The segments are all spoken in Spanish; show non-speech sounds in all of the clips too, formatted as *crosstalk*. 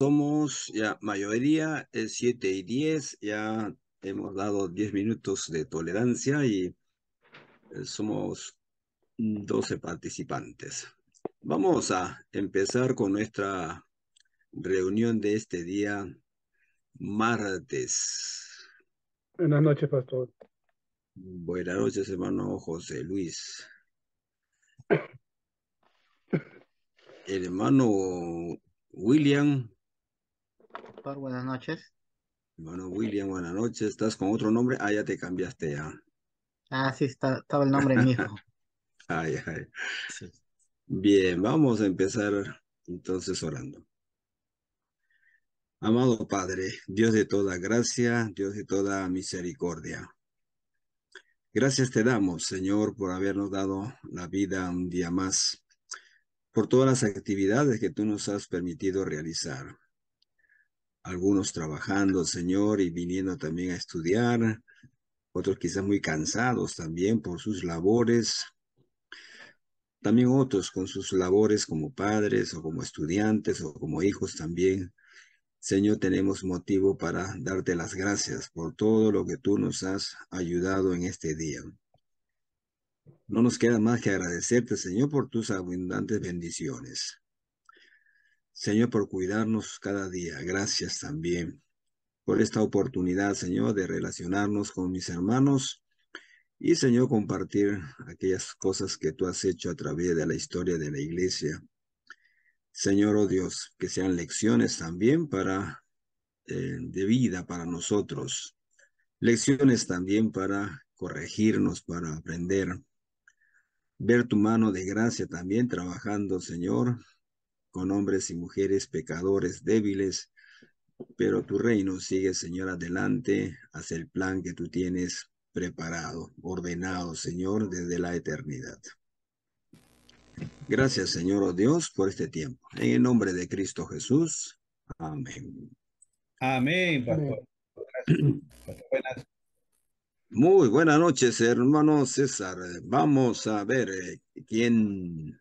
Somos ya mayoría, es 7 y 10, ya hemos dado 10 minutos de tolerancia y eh, somos 12 participantes. Vamos a empezar con nuestra reunión de este día martes. Buenas noches, pastor. Buenas noches, hermano José Luis. El *coughs* hermano William Buenas noches. Bueno, William, buenas noches. ¿Estás con otro nombre? Ah, ya te cambiaste ya. Ah, sí, está, estaba el nombre mío. *laughs* ay, ay. Bien, vamos a empezar entonces orando. Amado Padre, Dios de toda gracia, Dios de toda misericordia. Gracias te damos, Señor, por habernos dado la vida un día más, por todas las actividades que tú nos has permitido realizar algunos trabajando, Señor, y viniendo también a estudiar, otros quizás muy cansados también por sus labores, también otros con sus labores como padres o como estudiantes o como hijos también. Señor, tenemos motivo para darte las gracias por todo lo que tú nos has ayudado en este día. No nos queda más que agradecerte, Señor, por tus abundantes bendiciones. Señor, por cuidarnos cada día. Gracias también por esta oportunidad, Señor, de relacionarnos con mis hermanos y, Señor, compartir aquellas cosas que tú has hecho a través de la historia de la iglesia. Señor, oh Dios, que sean lecciones también para eh, de vida para nosotros, lecciones también para corregirnos, para aprender, ver tu mano de gracia también trabajando, Señor, con hombres y mujeres pecadores débiles, pero tu reino sigue, Señor, adelante Haz el plan que tú tienes preparado, ordenado, Señor, desde la eternidad. Gracias, Señor oh Dios, por este tiempo. En el nombre de Cristo Jesús. Amén. Amén, pastor. Muy buenas noches, hermano César. Vamos a ver eh, quién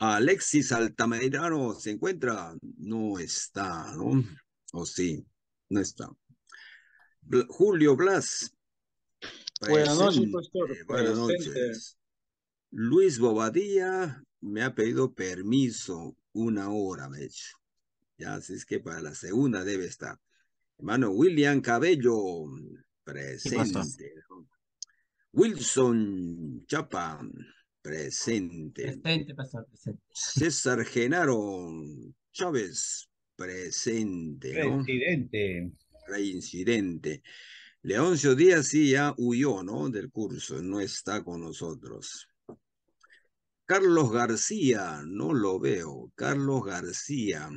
Alexis Altamirano se encuentra, no está, ¿no? O sí, no está. Julio Blas. Buenas noches, pastor. Eh, buenas noches. Luis Bobadilla me ha pedido permiso una hora, me Ya, así es que para la segunda debe estar. Hermano William Cabello, presente. Wilson Chapa, Presente. Presente, pastor, presente. César Genaro Chávez, presente. Reincidente. Reincidente. Leoncio Díaz sí ya huyó, ¿no? Del curso, no está con nosotros. Carlos García, no lo veo. Carlos García.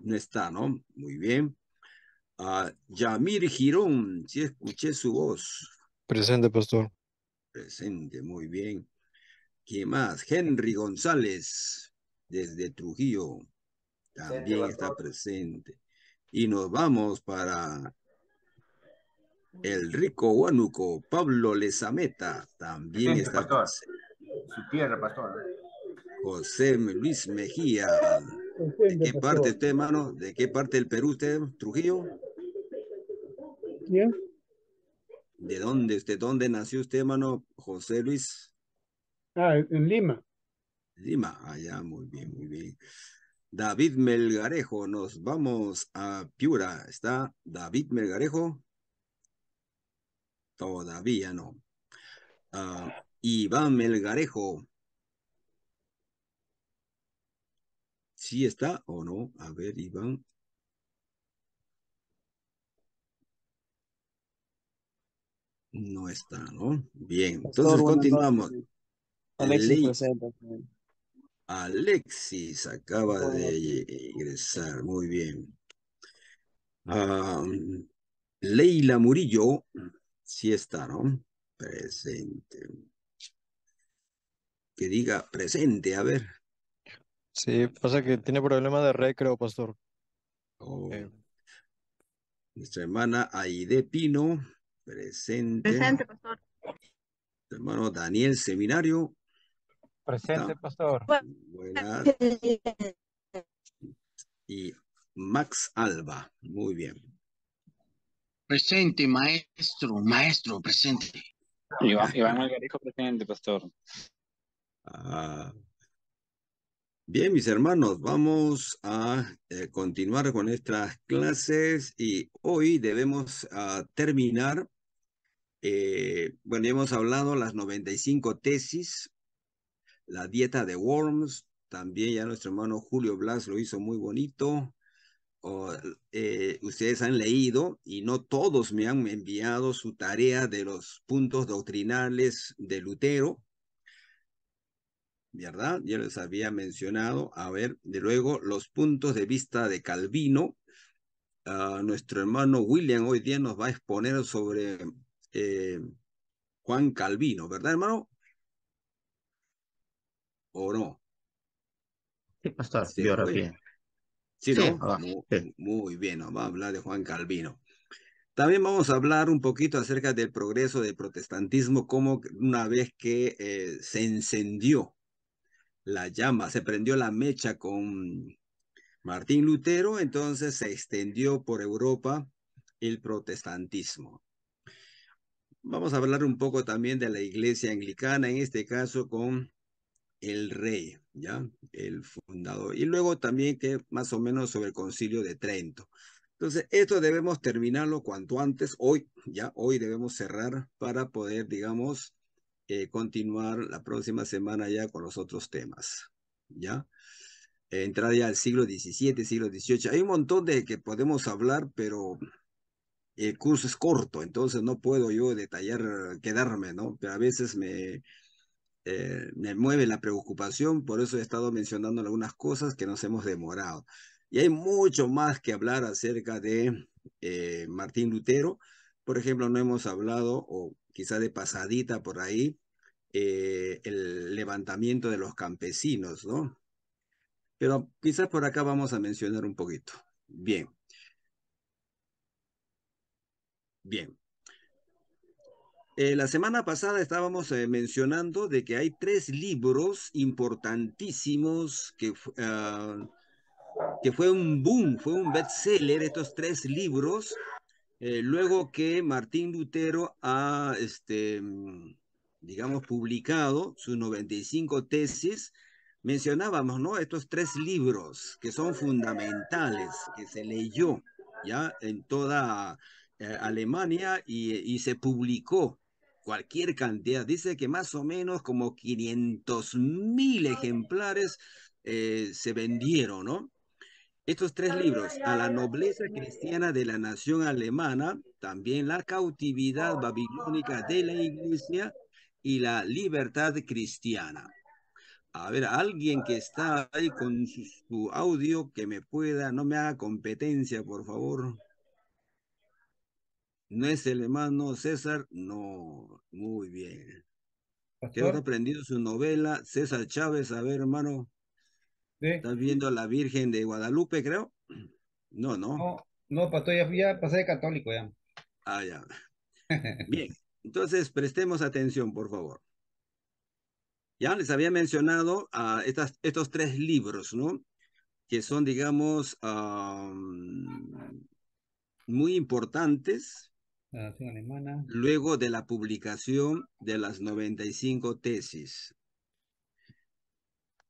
No está, ¿no? Muy bien. Ah, Yamir Girón, sí escuché su voz. Presente, pastor. Presente, muy bien. ¿Qué más? Henry González, desde Trujillo, también está presente. Y nos vamos para el rico Huánuco, Pablo Lezameta, también está presente. Su tierra, pastor. José Luis Mejía. ¿De qué parte usted, hermano? ¿De qué parte del Perú usted, Trujillo? ¿De dónde usted? ¿Dónde nació usted, hermano José Luis? Ah, en Lima. Lima, allá, ah, muy bien, muy bien. David Melgarejo, nos vamos a Piura. ¿Está David Melgarejo? Todavía no. Ah, Iván Melgarejo. ¿Sí está o no? A ver, Iván. No está, ¿no? Bien, entonces continuamos. Alexis, Alexis acaba de ingresar, muy bien. Leila Murillo, sí está, ¿no? Presente. Que diga presente, a ver. Sí, pasa que tiene problema de red, creo, pastor. Oh. Eh. Nuestra hermana Aide Pino Presente. Presente, pastor. Hermano Daniel Seminario. Presente, pastor. Buenas. Y Max Alba. Muy bien. Presente, maestro, maestro, presente. Iván, Iván presente, pastor. Ah. bien, mis hermanos, vamos a eh, continuar con nuestras clases y hoy debemos ah, terminar eh, bueno, hemos hablado las 95 tesis, la dieta de Worms, también ya nuestro hermano Julio Blas lo hizo muy bonito. Eh, ustedes han leído y no todos me han enviado su tarea de los puntos doctrinales de Lutero. ¿Verdad? Yo les había mencionado. A ver, de luego los puntos de vista de Calvino. Ah, nuestro hermano William hoy día nos va a exponer sobre eh, Juan Calvino, ¿verdad, hermano? ¿O no? Sí, pastor, sí, biografía. sí, ¿no? Ah, muy, bien, vamos a hablar de Juan Calvino. También vamos a hablar un poquito acerca del progreso del protestantismo, como una vez que eh, se encendió la llama, se prendió la mecha con Martín Lutero, entonces se extendió por Europa el protestantismo. Vamos a hablar un poco también de la iglesia anglicana, en este caso con el rey, ¿ya? El fundador. Y luego también que más o menos sobre el concilio de Trento. Entonces, esto debemos terminarlo cuanto antes, hoy, ya, hoy debemos cerrar para poder, digamos, eh, continuar la próxima semana ya con los otros temas, ¿ya? Entrar ya al siglo XVII, siglo XVIII. Hay un montón de que podemos hablar, pero el curso es corto, entonces no puedo yo detallar, quedarme, ¿no? Pero a veces me, eh, me mueve la preocupación, por eso he estado mencionando algunas cosas que nos hemos demorado. Y hay mucho más que hablar acerca de eh, Martín Lutero. Por ejemplo, no hemos hablado, o quizá de pasadita por ahí, eh, el levantamiento de los campesinos, ¿no? Pero quizás por acá vamos a mencionar un poquito. Bien. Bien. Eh, la semana pasada estábamos eh, mencionando de que hay tres libros importantísimos que, ah, que fue un boom, fue un bestseller estos tres libros, eh, luego que Martín Lutero ha, este, digamos, publicado sus 95 tesis. Mencionábamos, ¿no? Estos tres libros que son fundamentales, que se leyó, ¿ya? En toda eh, Alemania y, se publicó cualquier cantidad. Dice que más o menos como 500 mil ejemplares eh, se vendieron, ¿no? Estos tres libros, a la nobleza cristiana de la nación alemana, también la cautividad babilónica de la iglesia y la libertad cristiana. A ver, alguien que está ahí con su audio que me pueda, no me haga competencia, por favor. No es el hermano César, no. Muy bien. qué has aprendido su novela, César Chávez? A ver, hermano. ¿Estás viendo a la Virgen de Guadalupe, creo? *clears throat* No, no. No, pastor, ya, pasé de católico ya. Ah, ya. *laughs* bien, entonces prestemos atención, por favor. Ya les había mencionado a ah, estas, estos tres libros, ¿no? Que son, digamos, ah, mm, muy importantes alemana. Luego de la publicación de las 95 tesis.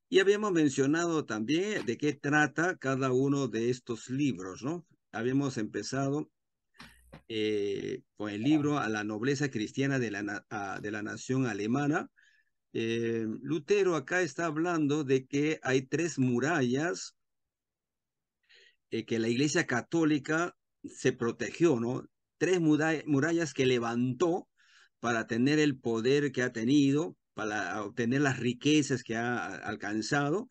Y habíamos mencionado también de qué trata cada uno de estos libros, ¿no? Habíamos empezado eh, con el libro A la nobleza cristiana de la, de la nación alemana. Eh, Lutero acá está hablando de que hay tres murallas eh, que la Iglesia Católica se protegió, ¿no? tres murallas que levantó para tener el poder que ha tenido, para obtener las riquezas que ha alcanzado.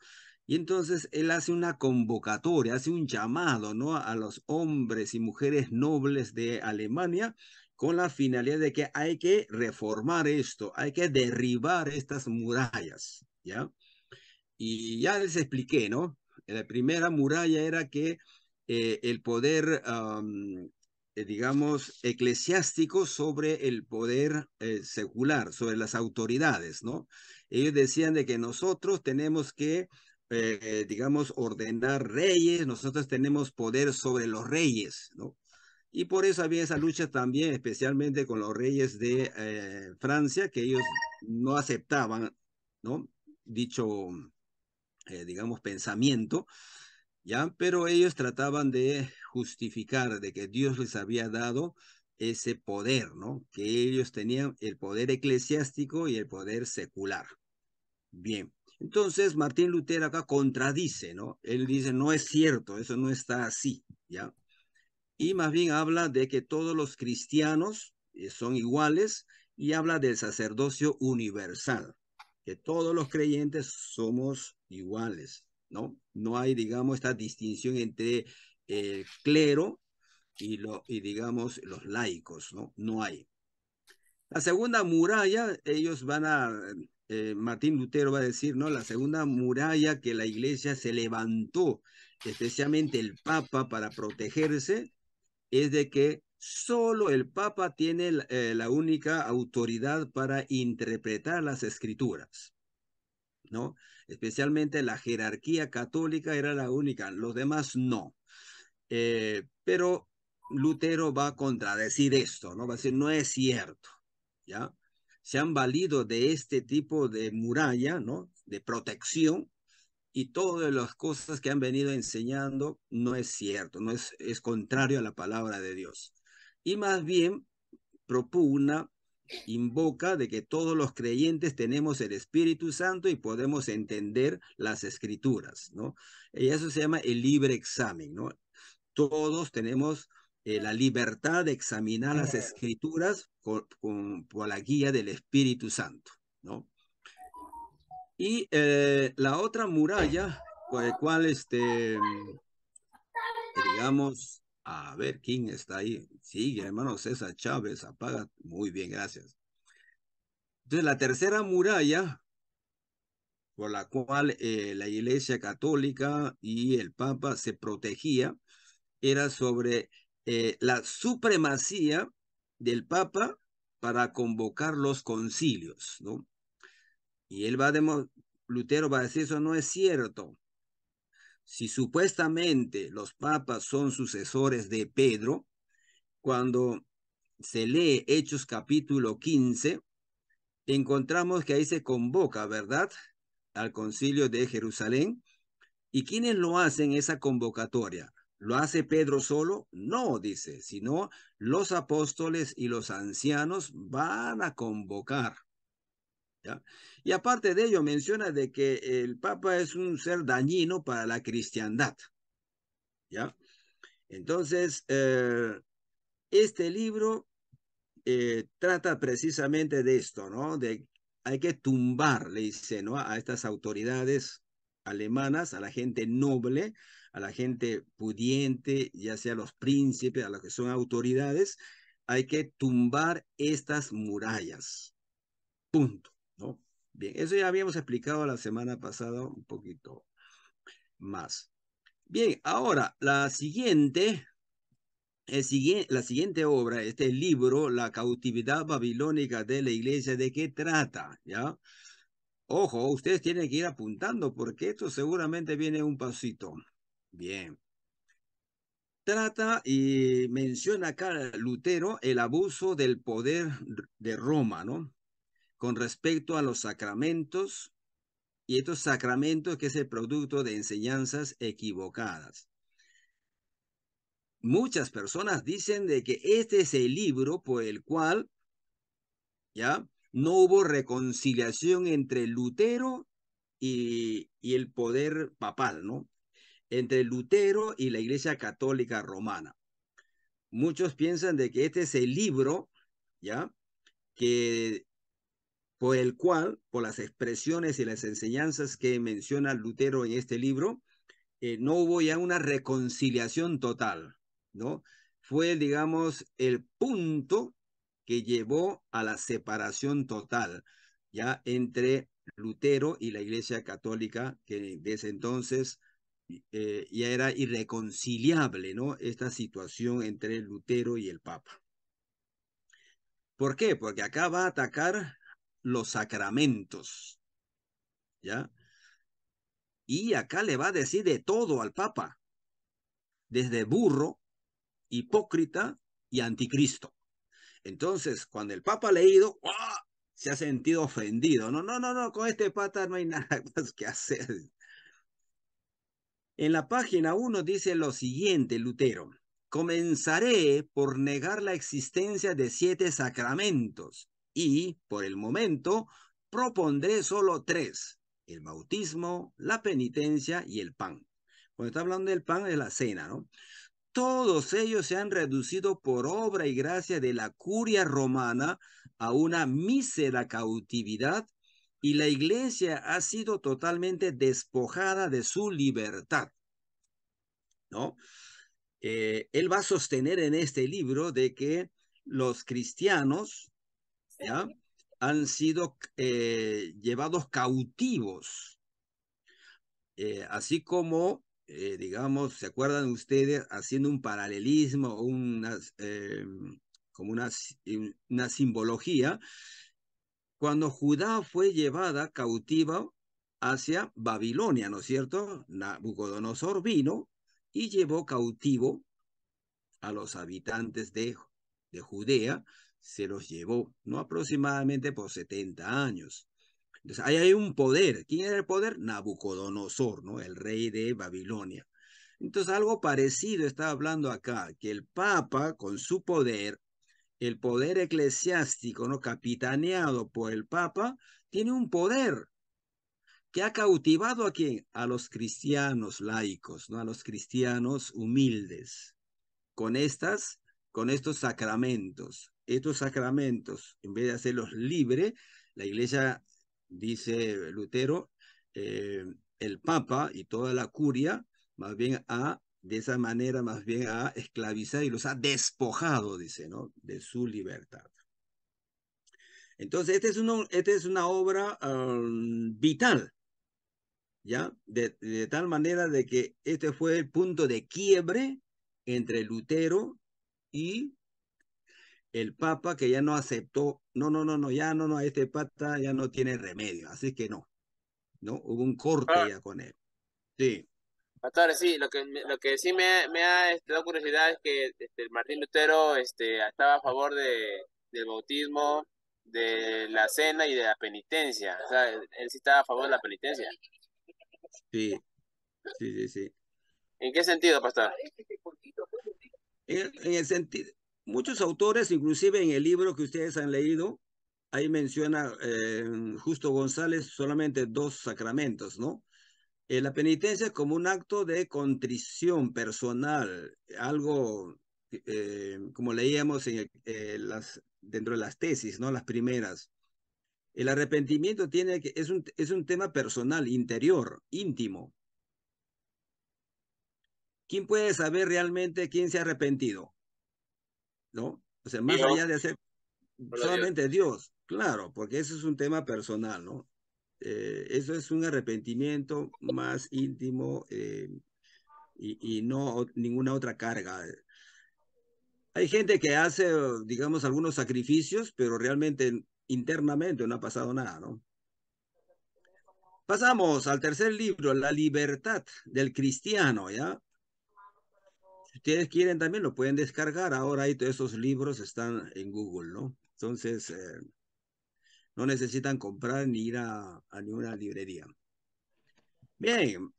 Y entonces él hace una convocatoria, hace un llamado ¿no? a los hombres y mujeres nobles de Alemania con la finalidad de que hay que reformar esto, hay que derribar estas murallas, ¿ya? Y ya les expliqué, ¿no? La primera muralla era que eh, el poder eh, digamos, eclesiástico sobre el poder eh, secular, sobre las autoridades, ¿no? Ellos decían de que nosotros tenemos que, eh, digamos, ordenar reyes, nosotros tenemos poder sobre los reyes, ¿no? Y por eso había esa lucha también, especialmente con los reyes de eh, Francia, que ellos no aceptaban, ¿no? Dicho, eh, digamos, pensamiento. Pero ellos trataban de justificar de que Dios les había dado ese poder, ¿no? Que ellos tenían el poder eclesiástico y el poder secular. Bien, entonces Martín Lutero acá contradice, ¿no? Él dice, no es cierto, eso no está así, ¿ya? Y más bien habla de que todos los cristianos eh, son iguales y habla del sacerdocio universal, que todos los creyentes somos iguales. ¿no? hay, digamos, esta distinción entre el clero y, y digamos, los laicos, ¿no? No hay. La segunda muralla, ellos van a, eh, Martín Lutero va a decir, ¿no? La segunda muralla que la iglesia se levantó, especialmente el Papa, para protegerse, es de que solo el Papa tiene la eh, única autoridad para interpretar las escrituras. ¿no? Especialmente la jerarquía católica era la única, los demás no. Eh, pero Lutero va a contradecir esto, ¿no? Va a decir, no es cierto, ¿ya? Se han valido de este tipo de muralla, ¿no? De protección y todas las cosas que han venido enseñando no es cierto, no es, es contrario a la palabra de Dios. Y más bien propugna invoca de que todos los creyentes tenemos el Espíritu Santo y podemos entender las escrituras, ¿no? Y eso se llama el libre examen, ¿no? Todos tenemos eh, la libertad de examinar las escrituras con, por la guía del Espíritu Santo, ¿no? Y eh, la otra muralla, por la cual, este, mm, digamos, a ver quién está ahí. Sigue, hermano César Chávez, apaga. Muy bien, gracias. Entonces, la tercera muralla por la cual eh, la Iglesia Católica y el Papa se protegía era sobre eh, la supremacía del Papa para convocar los concilios, ¿no? Y él va a Lutero va a decir, eso no es cierto si supuestamente los papas son sucesores de Pedro, cuando se lee Hechos capítulo 15, encontramos que ahí se convoca, ¿verdad?, al concilio de Jerusalén. ¿Y quiénes lo hacen esa convocatoria? ¿Lo hace Pedro solo? No, dice, sino los apóstoles y los ancianos van a convocar y aparte de ello, menciona de que el Papa es un ser dañino para la cristiandad. ¿Ya? Entonces, eh, este libro eh, trata precisamente de esto, ¿no? De hay que tumbar, le dice, ¿no? A estas autoridades alemanas, a la gente noble, a la gente pudiente, ya sea los príncipes, a los que son autoridades, hay que tumbar estas murallas. Punto. Bien, eso ya habíamos explicado la semana pasada un poquito más. Bien, ahora la siguiente, el la siguiente obra, este libro, La cautividad babilónica de la iglesia, ¿de qué trata? ¿Ya? Ojo, ustedes tienen que ir apuntando porque esto seguramente viene un pasito. Bien. Trata y menciona acá Lutero el abuso del poder de Roma, ¿no? con respecto a los sacramentos y estos sacramentos que es el producto de enseñanzas equivocadas. Muchas personas dicen de que este es el libro por el cual ya no hubo reconciliación entre Lutero y, y el poder papal, ¿no? Entre Lutero y la Iglesia Católica Romana. Muchos piensan de que este es el libro, ¿ya? Que el cual, por las expresiones y las enseñanzas que menciona Lutero en este libro, eh, no hubo ya una reconciliación total, ¿no? Fue, digamos, el punto que llevó a la separación total, ya entre Lutero y la Iglesia Católica, que desde entonces eh, ya era irreconciliable, ¿no? Esta situación entre Lutero y el Papa. ¿Por qué? Porque acá va a atacar los sacramentos. ¿Ya? Y acá le va a decir de todo al Papa, desde burro, hipócrita y anticristo. Entonces, cuando el Papa ha leído, se ha sentido ofendido. No, no, no, no, con este pata no hay *laughs* nada más que hacer. En la página 1 dice lo siguiente, Lutero. Comenzaré por negar la existencia de siete sacramentos y, por el momento, propondré solo tres, el bautismo, la penitencia y el pan. Cuando está hablando del pan es la cena, ¿no? Todos ellos se han reducido por obra y gracia de la curia romana a una mísera cautividad y la iglesia ha sido totalmente despojada de su libertad. ¿No? Eh, él va a sostener en este libro de que los cristianos han sido eh, llevados cautivos, eh, así como, eh, digamos, ¿se acuerdan ustedes haciendo un paralelismo, una, como una, una simbología? Cuando Judá fue llevada cautiva hacia Babilonia, ¿no es cierto? Nabucodonosor vino y llevó cautivo a los habitantes de, de Judea, se los llevó, ¿no? Aproximadamente por 70 años. Entonces, ahí hay un poder. ¿Quién era el poder? Nabucodonosor, ¿no? El rey de Babilonia. Entonces, algo parecido está hablando acá, que el Papa, con su poder, el poder eclesiástico, ¿no? Capitaneado por el Papa, tiene un poder que ha cautivado a quién? A los cristianos laicos, ¿no? A los cristianos humildes, con estas, con estos sacramentos estos sacramentos, en vez de hacerlos libres, la iglesia, dice Lutero, eh, el Papa y toda la curia, más bien ha, de esa manera, más bien ha esclavizado y los ha despojado, dice, ¿no? De su libertad. Entonces, este esta es, una, es una obra um, vital, ¿ya? De, de tal manera de que este fue el punto de quiebre entre Lutero y el Papa que ya no aceptó, no, no, no, no, ya no, no, este pata ya no tiene remedio, así que no, ¿no? Hubo un corte ah. ya con él. Sí. Pastor, sí, lo que, lo que sí me, me ha este, dado curiosidad es que este, Martín Lutero este, estaba a favor de, del bautismo, de la cena y de la penitencia, o sea, él sí estaba a favor de la penitencia. Sí, sí, sí, sí. ¿En qué sentido, pastor? en el sentido, Muchos autores, inclusive en el libro que ustedes han leído, ahí menciona eh, Justo González solamente dos sacramentos, ¿no? Eh, la penitencia como un acto de contrición personal, algo eh, como leíamos dentro de las tesis, ¿no? Las primeras. El arrepentimiento tiene que, es, un, es un tema personal, interior, íntimo. ¿Quién puede saber realmente quién se ha arrepentido? ¿no? O sea, más allá de hacer solamente Dios. claro, porque eso es un tema personal, ¿no? Eh, eso es un arrepentimiento más íntimo eh, y, no ninguna otra carga. Hay gente que hace, digamos, algunos sacrificios, pero realmente internamente no ha pasado nada, ¿no? Pasamos al tercer libro, La libertad del cristiano, ¿ya? si ustedes quieren también lo pueden descargar. Ahora ahí todos esos libros están en Google, ¿no? Entonces, eh, no necesitan comprar ni ir a, a ninguna librería. Bien,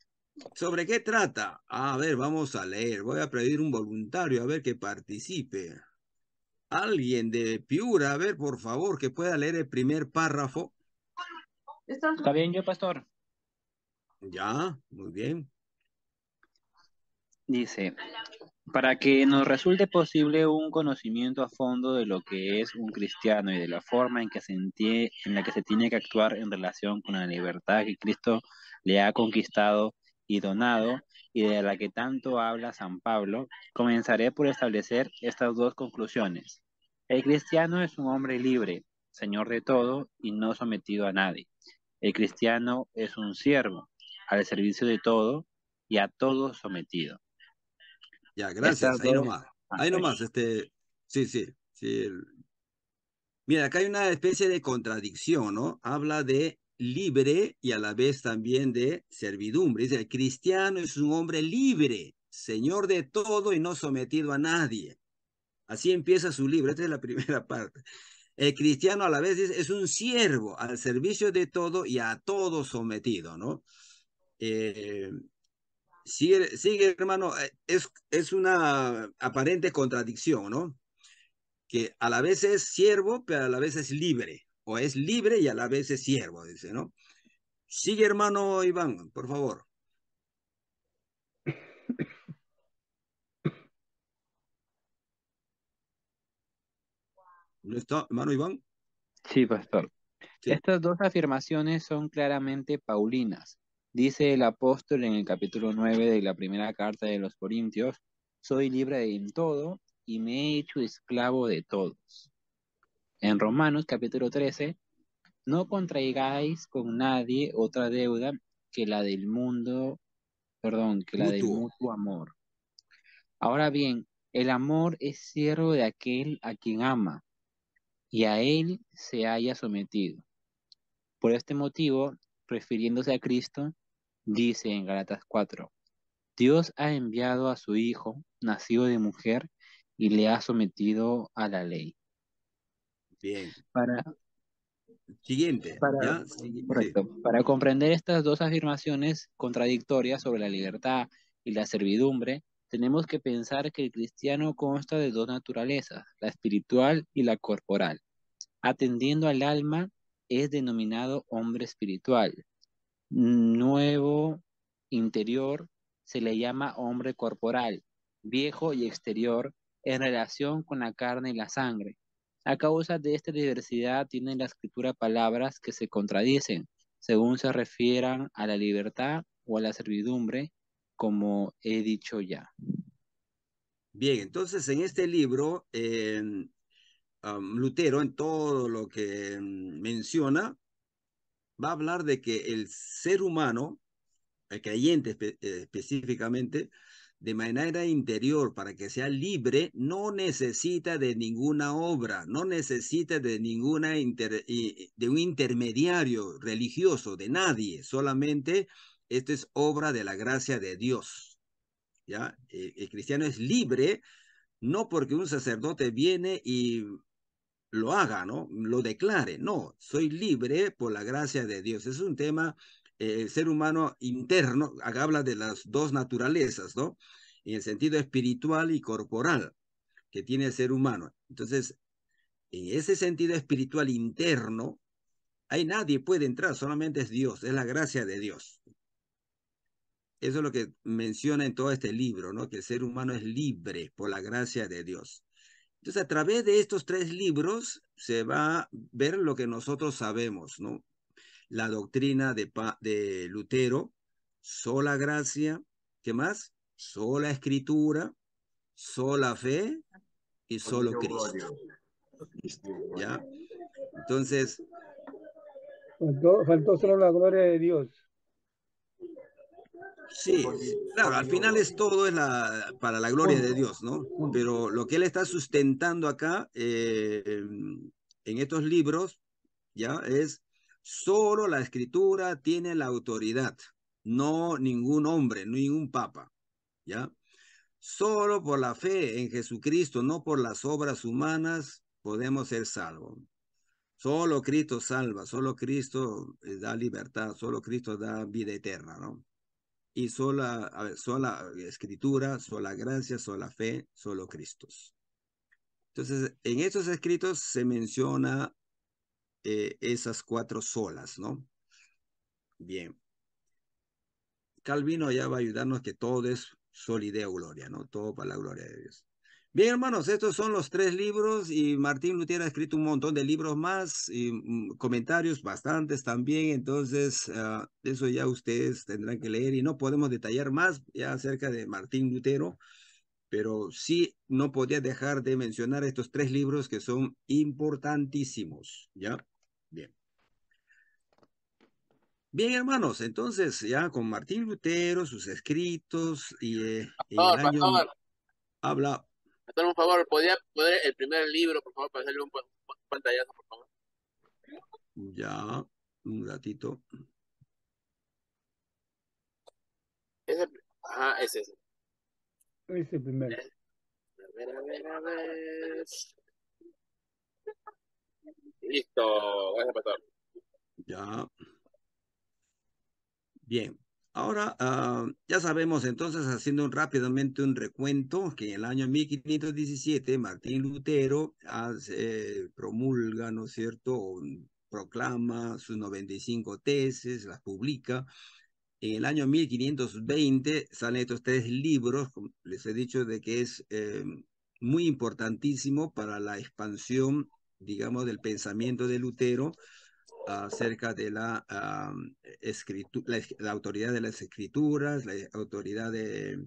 ¿sobre qué trata? Ah, a ver, vamos a leer. Voy a pedir un voluntario a ver que participe. Alguien de Piura, a ver, por favor, que pueda leer el primer párrafo. Está bien, yo, pastor. Ya, muy bien. Dice, para que nos resulte posible un conocimiento a fondo de lo que es un cristiano y de la forma en, que se en la que se tiene que actuar en relación con la libertad que Cristo le ha conquistado y donado, y de la que tanto habla San Pablo, comenzaré por establecer estas dos conclusiones. El cristiano es un hombre libre, señor de todo y no sometido a nadie. El cristiano es un siervo, al servicio de todo y a todo sometido. Ya, gracias. Ahí nomás. Ahí nomás, este. Sí, sí. sí Mira, acá hay una especie de contradicción, ¿no? Habla de libre y a la vez también de servidumbre. Dice, el cristiano es un hombre libre, señor de todo y no sometido a nadie. Así empieza su libro. Esta es la *laughs* primera parte. El cristiano a la vez es un siervo al servicio de todo y a todo sometido, ¿no? Eh, Sigue, hermano, eh, es, una aparente contradicción, ¿no? Que a la vez es siervo, pero a la vez es libre, o es libre y a la vez es siervo, dice, ¿no? Sigue hermano Iván, por favor. ¿No está, hermano Iván? Sí, pastor. Estas dos afirmaciones son claramente paulinas, Dice el apóstol en el capítulo 9 de la primera carta de los Corintios, soy libre en todo y me he hecho esclavo de todos. En Romanos capítulo 13, no contraigáis con nadie otra deuda que la del mundo, perdón, que la del mutuo amor. Ahora bien, el amor es siervo de aquel a quien ama y a él se haya sometido. Por este motivo, refiriéndose a Cristo, Dice en Galatas 4, Dios ha enviado a su Hijo, nacido de mujer, y le ha sometido a la ley. Bien. Siguiente. Correcto. Para comprender estas dos afirmaciones contradictorias sobre la libertad y la servidumbre, tenemos que pensar que el cristiano consta de dos naturalezas, la espiritual y la corporal. Atendiendo al alma, es denominado hombre espiritual, Nuevo interior se le llama hombre corporal, viejo y exterior en relación con la carne y la sangre. A causa de esta diversidad tiene la escritura palabras que se contradicen, según se refieran a la libertad o a la servidumbre, como he dicho ya. Bien, entonces en este libro, Lutero en todo lo que mm, menciona, va a hablar de que el ser humano, el creyente eh, específicamente, de manera interior, para que sea libre, no necesita de ninguna obra, no necesita de ninguna de un intermediario religioso, de nadie, solamente esto es obra de la gracia de Dios. ¿Ya? Eh, el cristiano es libre no porque un sacerdote viene y lo haga, ¿no? Lo declare. No, soy libre por la gracia de Dios. Es un tema, eh, el ser humano interno, habla de las dos naturalezas, ¿no? En el sentido espiritual y corporal que tiene el ser humano. Entonces, en ese sentido espiritual interno, hay nadie puede entrar, solamente es Dios, es la gracia de Dios. Eso es lo que menciona en todo este libro, ¿no? Que el ser humano es libre por la gracia de Dios. Entonces, a través de estos tres libros se va a ver lo que nosotros sabemos, ¿no? La doctrina de, de Lutero, sola gracia, ¿qué más? Sola escritura, sola fe y solo Cristo. ¿Ya? Entonces... Faltó, faltó solo la gloria de Dios. Sí, claro, al final es todo es la, para la gloria de Dios, ¿no? Pero lo que él está sustentando acá eh, en estos libros, ya, es solo la escritura tiene la autoridad, no ningún hombre, ningún papa, ya. Solo por la fe en Jesucristo, no por las obras humanas, podemos ser salvos. Solo Cristo salva, solo Cristo eh, da libertad, solo Cristo da vida eterna, ¿no? y sola, sola escritura, sola gracia, sola fe, solo Cristo. Entonces, en estos escritos se menciona eh, esas cuatro solas, ¿no? Bien. Calvino ya va a ayudarnos que todo es solideo gloria, ¿no? Todo para la gloria de Dios. Bien, hermanos, estos son los tres libros y Martín Lutero ha escrito un montón de libros más y mm, comentarios bastantes también, entonces ah, eso ya ustedes tendrán que leer y no podemos detallar más ya acerca de Martín Lutero, pero sí no podía dejar de mencionar estos tres libros que son importantísimos, ¿ya? Bien. Bien, hermanos, entonces ya con Martín Lutero, sus escritos y, eh, el año habla un favor, ¿podría poner el primer libro, por favor, para hacerle un, un pantallazo, por favor? Ya, un ratito. Ese, es ese. Es el primero. A ver, a ver, a ver. Listo, gracias, pastor. Ya. Bien. Ahora, ah, ya sabemos entonces, haciendo rápidamente un recuento, que en el año 1517 Martín Lutero eh, promulga, ¿no es cierto?, proclama sus 95 tesis, las publica. En el año 1520 salen estos tres libros, les he dicho de que es eh, muy importantísimo para la expansión, digamos, del pensamiento de Lutero, acerca de la, ah, la, autoridad de las escrituras, la autoridad de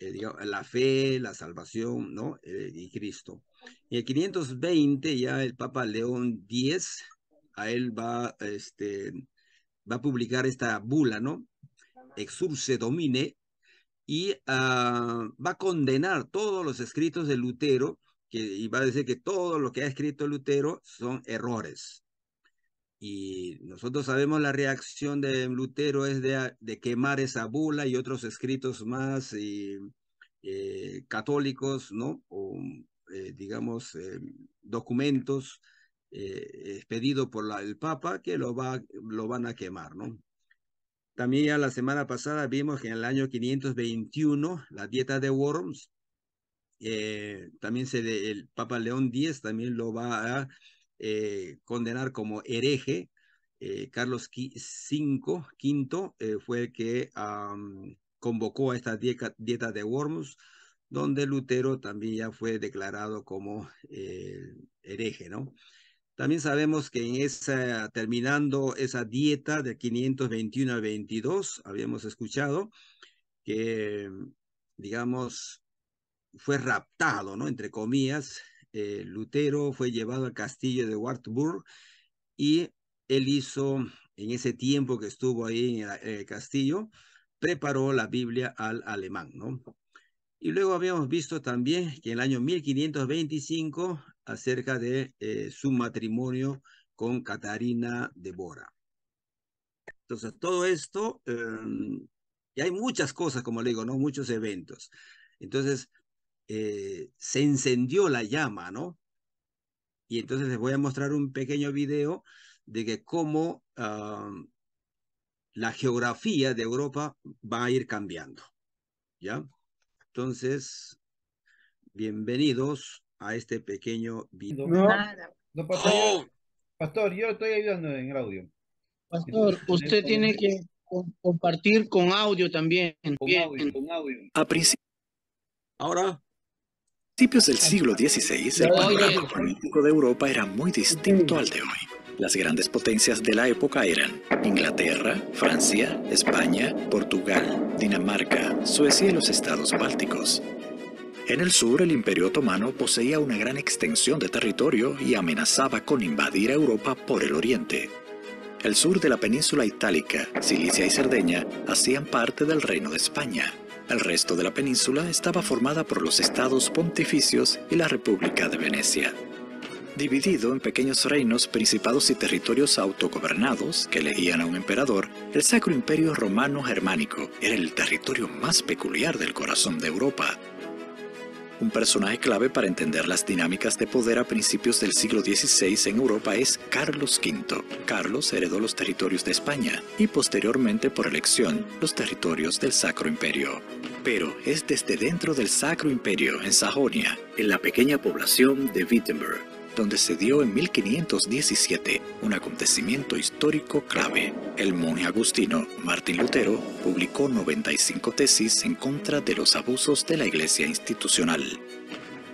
eh, la fe, la salvación ¿no? Eh, y Cristo. En el 520 ya el Papa León X, a él va, este, va a publicar esta bula, ¿no? Exurse Domine, y ah, va a condenar todos los escritos de Lutero, que, y va a decir que todo lo que ha escrito Lutero son errores. Y nosotros sabemos la reacción de Lutero es de, de quemar esa bula y otros escritos más y, eh, católicos, ¿no? O, eh, digamos, eh, documentos eh, expedidos por la, el Papa que lo, va, lo van a quemar, ¿no? También ya la semana pasada vimos que en el año 521 la dieta de Worms, eh, también se, el Papa León X también lo va a eh, condenar como hereje. Eh, Carlos V, quinto, eh, fue el que convocó a esta dieta, dieta, de Worms, donde Lutero también ya fue declarado como hereje, ¿no? También sabemos que en esa, terminando esa dieta de 521 al 22, habíamos escuchado que, digamos, fue raptado, ¿no? Entre comillas, eh, Lutero fue llevado al castillo de Wartburg y él hizo, en ese tiempo que estuvo ahí en el, castillo, preparó la Biblia al alemán, ¿no? Y luego habíamos visto también que en el año 1525, acerca de eh, su matrimonio con Catarina de Bora. Entonces, todo esto, em, y hay muchas cosas, como le digo, ¿no? Muchos eventos. Entonces, eh, se encendió la llama, ¿no? Y entonces les voy a mostrar un pequeño video de que cómo ah, la geografía de Europa va a ir cambiando, ¿ya? Entonces, bienvenidos a este pequeño video. pastor, yo estoy ayudando en el audio. Pastor, usted este tiene que compartir con audio también. con audio. A principio. Ahora principios del siglo XVI, el panorama político de Europa era muy distinto al de hoy. Las grandes potencias de la época eran Inglaterra, Francia, España, Portugal, Dinamarca, Suecia y los estados bálticos. En el sur, el Imperio Otomano poseía una gran extensión de territorio y amenazaba con invadir a Europa por el oriente. El sur de la península itálica, Sicilia y Cerdeña hacían parte del Reino de España, el resto de la península estaba formada por los estados pontificios y la República de Venecia. Dividido en pequeños reinos, principados y territorios autogobernados que elegían a un emperador, el Sacro Imperio Romano Germánico era el territorio más peculiar del corazón de Europa, un personaje clave para entender las dinámicas de poder a principios del siglo XVI en Europa es Carlos V. Carlos heredó los territorios de España y posteriormente por elección los territorios del Sacro Imperio. Pero es desde dentro del Sacro Imperio, en Sajonia, en la pequeña población de Wittenberg, donde se dio en 1517 un acontecimiento histórico clave. El monje agustino Martín Lutero publicó 95 tesis en contra de los abusos de la Iglesia institucional.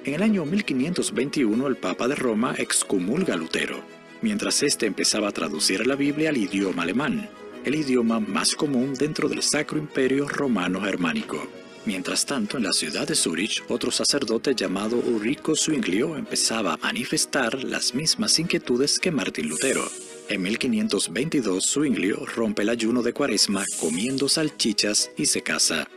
En el año 1521 el Papa de Roma excomulga a Lutero, mientras éste empezaba a traducir la Biblia al idioma alemán, el idioma más común dentro del Sacro Imperio Romano Germánico. Mientras tanto, en la ciudad de Zurich, otro sacerdote llamado Ulrico Zwinglio empezaba a manifestar las mismas inquietudes que Martín Lutero. En 1522, Zwinglio rompe el ayuno de cuaresma comiendo salchichas y se casa.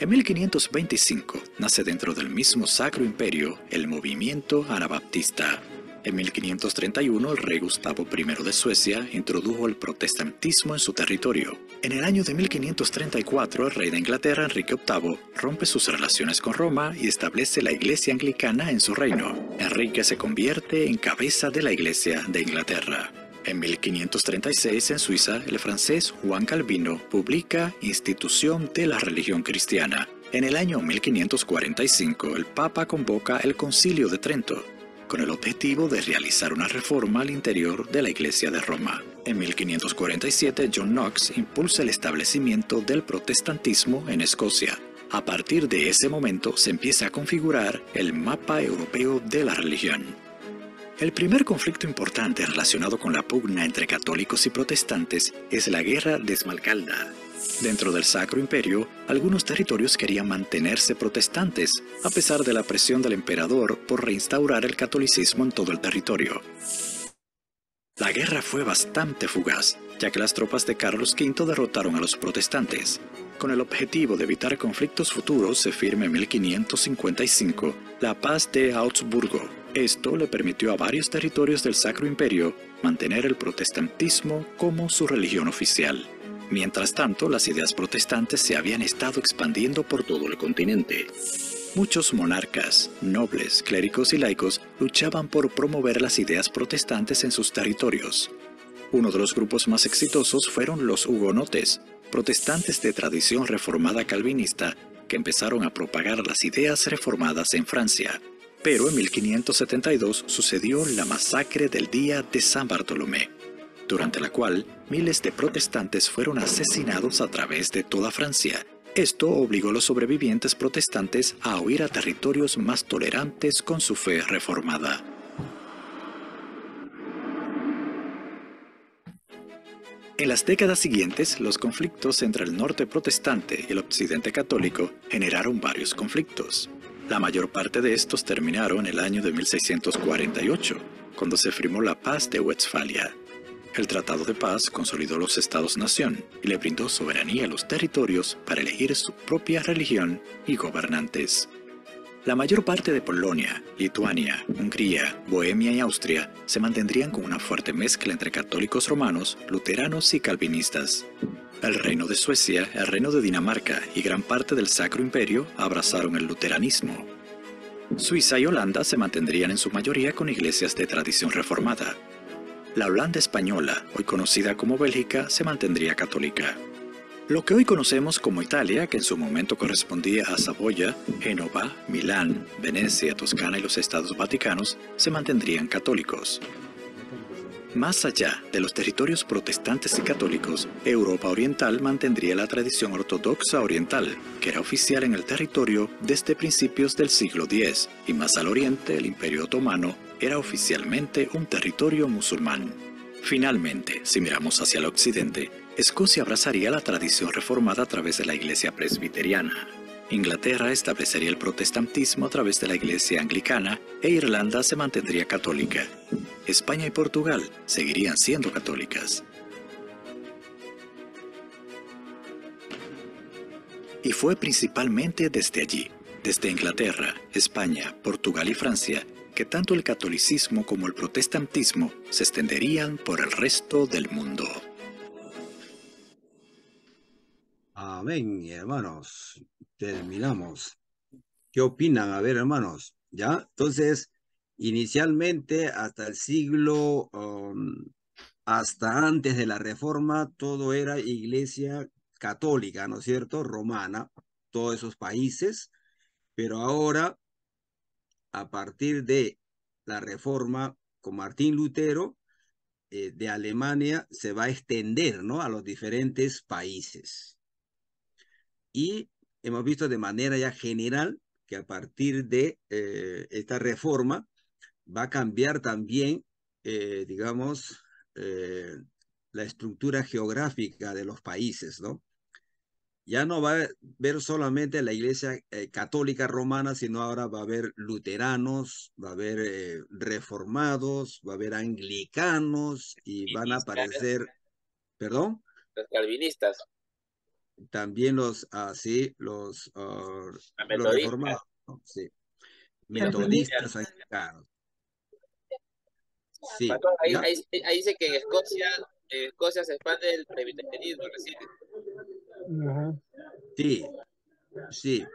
En 1525 nace dentro del mismo Sacro Imperio el movimiento anabaptista. En 1531, el rey Gustavo I de Suecia introdujo el protestantismo en su territorio. En el año de 1534, el rey de Inglaterra, Enrique VIII, rompe sus relaciones con Roma y establece la iglesia anglicana en su reino. Enrique se convierte en cabeza de la iglesia de Inglaterra. En 1536, en Suiza, el francés Juan Calvino publica Institución de la Religión Cristiana. En el año 1545, el Papa convoca el Concilio de Trento, con el objetivo de realizar una reforma al interior de la Iglesia de Roma. En 1547, John Knox impulsa el establecimiento del protestantismo en Escocia. A partir de ese momento se empieza a configurar el mapa europeo de la religión. El primer conflicto importante relacionado con la pugna entre católicos y protestantes es la Guerra de Esmalcalda. Dentro del Sacro Imperio, algunos territorios querían mantenerse protestantes, a pesar de la presión del emperador por reinstaurar el catolicismo en todo el territorio. La guerra fue bastante fugaz, ya que las tropas de Carlos V derrotaron a los protestantes. Con el objetivo de evitar conflictos futuros, se firma en 1555 la Paz de Augsburgo. Esto le permitió a varios territorios del Sacro Imperio mantener el protestantismo como su religión oficial. Mientras tanto, las ideas protestantes se habían estado expandiendo por todo el continente. Muchos monarcas, nobles, clérigos y laicos luchaban por promover las ideas protestantes en sus territorios. Uno de los grupos más exitosos fueron los hugonotes, protestantes de tradición reformada calvinista que empezaron a propagar las ideas reformadas en Francia. Pero en 1572 sucedió la masacre del Día de San Bartolomé, durante la cual miles de protestantes fueron asesinados a través de toda Francia. Esto obligó a los sobrevivientes protestantes a huir a territorios más tolerantes con su fe reformada. En las décadas siguientes, los conflictos entre el norte protestante y el occidente católico generaron varios conflictos. La mayor parte de estos terminaron en el año de 1648, cuando se firmó la Paz de Westfalia. El Tratado de Paz consolidó los estados-nación y le brindó soberanía a los territorios para elegir su propia religión y gobernantes. La mayor parte de Polonia, Lituania, Hungría, Bohemia y Austria se mantendrían con una fuerte mezcla entre católicos romanos, luteranos y calvinistas. El reino de Suecia, el reino de Dinamarca y gran parte del Sacro Imperio abrazaron el luteranismo. Suiza y Holanda se mantendrían en su mayoría con iglesias de tradición reformada. La Holanda española, hoy conocida como Bélgica, se mantendría católica. Lo que hoy conocemos como Italia, que en su momento correspondía a Saboya, Génova, Milán, Venecia, Toscana y los estados vaticanos, se mantendrían católicos. Más allá de los territorios protestantes y católicos, Europa Oriental mantendría la tradición ortodoxa oriental, que era oficial en el territorio desde principios del siglo X, y más al oriente el Imperio Otomano era oficialmente un territorio musulmán. Finalmente, si miramos hacia el occidente, Escocia abrazaría la tradición reformada a través de la Iglesia presbiteriana. Inglaterra establecería el protestantismo a través de la Iglesia anglicana e Irlanda se mantendría católica. España y Portugal seguirían siendo católicas. Y fue principalmente desde allí, desde Inglaterra, España, Portugal y Francia, que tanto el catolicismo como el protestantismo se extenderían por el resto del mundo. Amén, hermanos. Terminamos. ¿Qué opinan? A ver, hermanos. ¿Ya? Entonces, inicialmente hasta el siglo, um, hasta antes de la reforma, todo era iglesia católica, ¿no es cierto? Romana, todos esos países. Pero ahora, a partir de la reforma con Martín Lutero, eh, de Alemania se va a extender, ¿no? A los diferentes países y hemos visto de manera ya general que a partir de eh, esta reforma va a cambiar también, eh, digamos, eh, la estructura geográfica de los países, ¿no? Ya no va a ver solamente la iglesia católica romana, sino ahora va a haber luteranos, va a haber reformados, va a haber anglicanos y van a aparecer, perdón. Los calvinistas también los, así ah, los, ah, los reformados, sí. metodistas Sí. ahí, dice que en Escocia, Escocia se expande el presbiterianismo recién. Sí, sí.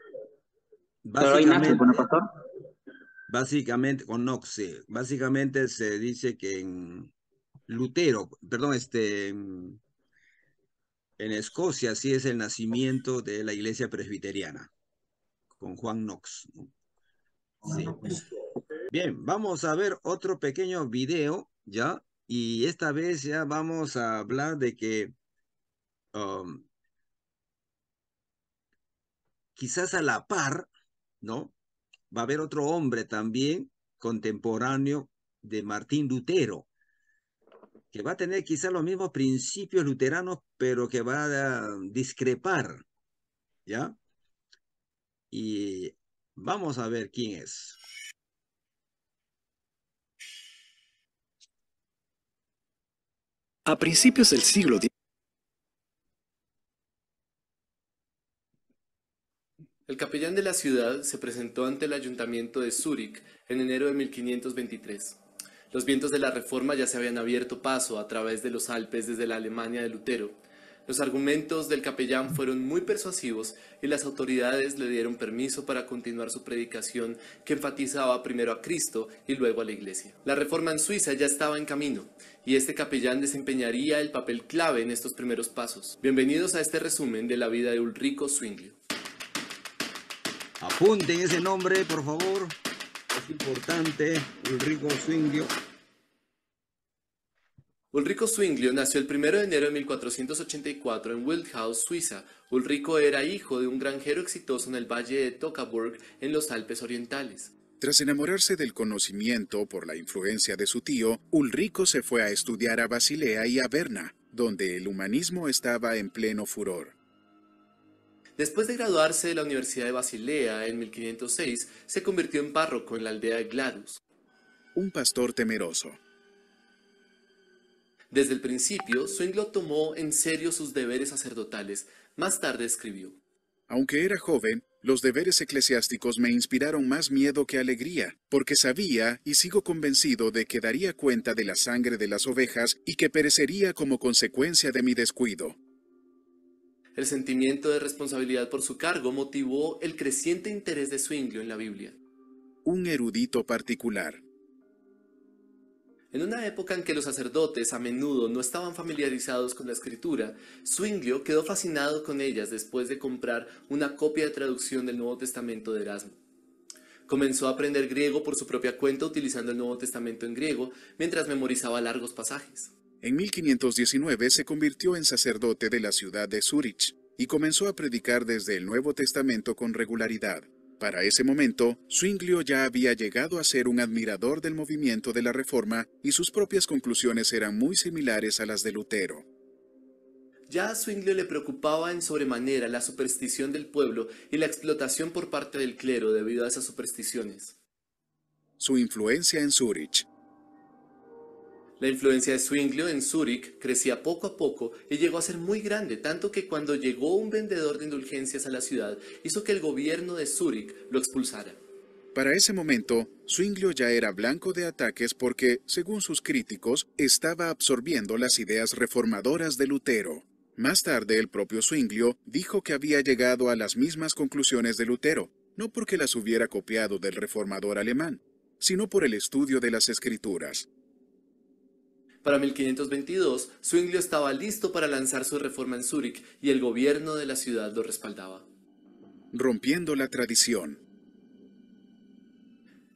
Básicamente, con hay pastor? Básicamente, con Nox, sí. Básicamente se dice que en Lutero, perdón, este, en Escocia, sí es el nacimiento de la iglesia presbiteriana, con Juan Knox. Bien, vamos a ver otro pequeño video, ¿ya? Y esta vez ya vamos a hablar de que um, quizás a la par, ¿no? Va a haber otro hombre también contemporáneo de Martín Lutero, que va a tener quizá los mismos principios luteranos, pero que va a discrepar, ¿ya? Y vamos a ver quién es. A principios del siglo XIX, El capellán de la ciudad se presentó ante el ayuntamiento de Zúrich en enero de 1523. Los vientos de la Reforma ya se habían abierto paso a través de los Alpes desde la Alemania de Lutero. Los argumentos del capellán fueron muy persuasivos y las autoridades le dieron permiso para continuar su predicación que enfatizaba primero a Cristo y luego a la Iglesia. La reforma en Suiza ya estaba en camino y este capellán desempeñaría el papel clave en estos primeros pasos. Bienvenidos a este resumen de la vida de Ulrico Zwinglio. Apunten ese nombre, por favor importante, Ulrico Zwinglio. Ulrico nació el 1 de enero de 1484 en Wildhaus, Suiza. Ulrico era hijo de un granjero exitoso en el valle de Tocaburg, en los Alpes Orientales. Tras enamorarse del conocimiento por la influencia de su tío, Ulrico se fue a estudiar a Basilea y a Berna, donde el humanismo estaba en pleno furor. Después de graduarse de la Universidad de Basilea en 1506, se convirtió en párroco en la aldea de Gladus. Un pastor temeroso. Desde el principio, Swinglow tomó en serio sus deberes sacerdotales. Más tarde escribió. Aunque era joven, los deberes eclesiásticos me inspiraron más miedo que alegría, porque sabía y sigo convencido de que daría cuenta de la sangre de las ovejas y que perecería como consecuencia de mi descuido. El sentimiento de responsabilidad por su cargo motivó el creciente interés de Zwinglio en la Biblia. Un erudito particular. En una época en que los sacerdotes a menudo no estaban familiarizados con la escritura, Zwinglio quedó fascinado con ellas después de comprar una copia de traducción del Nuevo Testamento de Erasmo. Comenzó a aprender griego por su propia cuenta utilizando el Nuevo Testamento en griego mientras memorizaba largos pasajes. En 1519 se convirtió en sacerdote de la ciudad de Zúrich y comenzó a predicar desde el Nuevo Testamento con regularidad. Para ese momento, Zwinglio ya había llegado a ser un admirador del movimiento de la Reforma y sus propias conclusiones eran muy similares a las de Lutero. Ya a Zwinglio le preocupaba en sobremanera la superstición del pueblo y la explotación por parte del clero debido a esas supersticiones. Su influencia en Zúrich la influencia de Zwinglio en Zúrich crecía poco a poco y llegó a ser muy grande, tanto que cuando llegó un vendedor de indulgencias a la ciudad, hizo que el gobierno de Zúrich lo expulsara. Para ese momento, Zwinglio ya era blanco de ataques porque, según sus críticos, estaba absorbiendo las ideas reformadoras de Lutero. Más tarde, el propio Zwinglio dijo que había llegado a las mismas conclusiones de Lutero, no porque las hubiera copiado del reformador alemán, sino por el estudio de las escrituras. Para 1522, Zwinglio estaba listo para lanzar su reforma en Zúrich y el gobierno de la ciudad lo respaldaba. Rompiendo la tradición.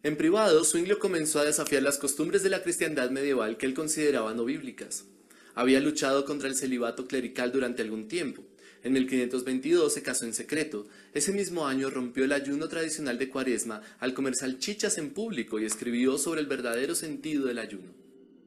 En privado, Zwinglio comenzó a desafiar las costumbres de la cristiandad medieval que él consideraba no bíblicas. Había luchado contra el celibato clerical durante algún tiempo, en 1522 se casó en secreto. Ese mismo año rompió el ayuno tradicional de Cuaresma al comercial Chichas en público y escribió sobre el verdadero sentido del ayuno.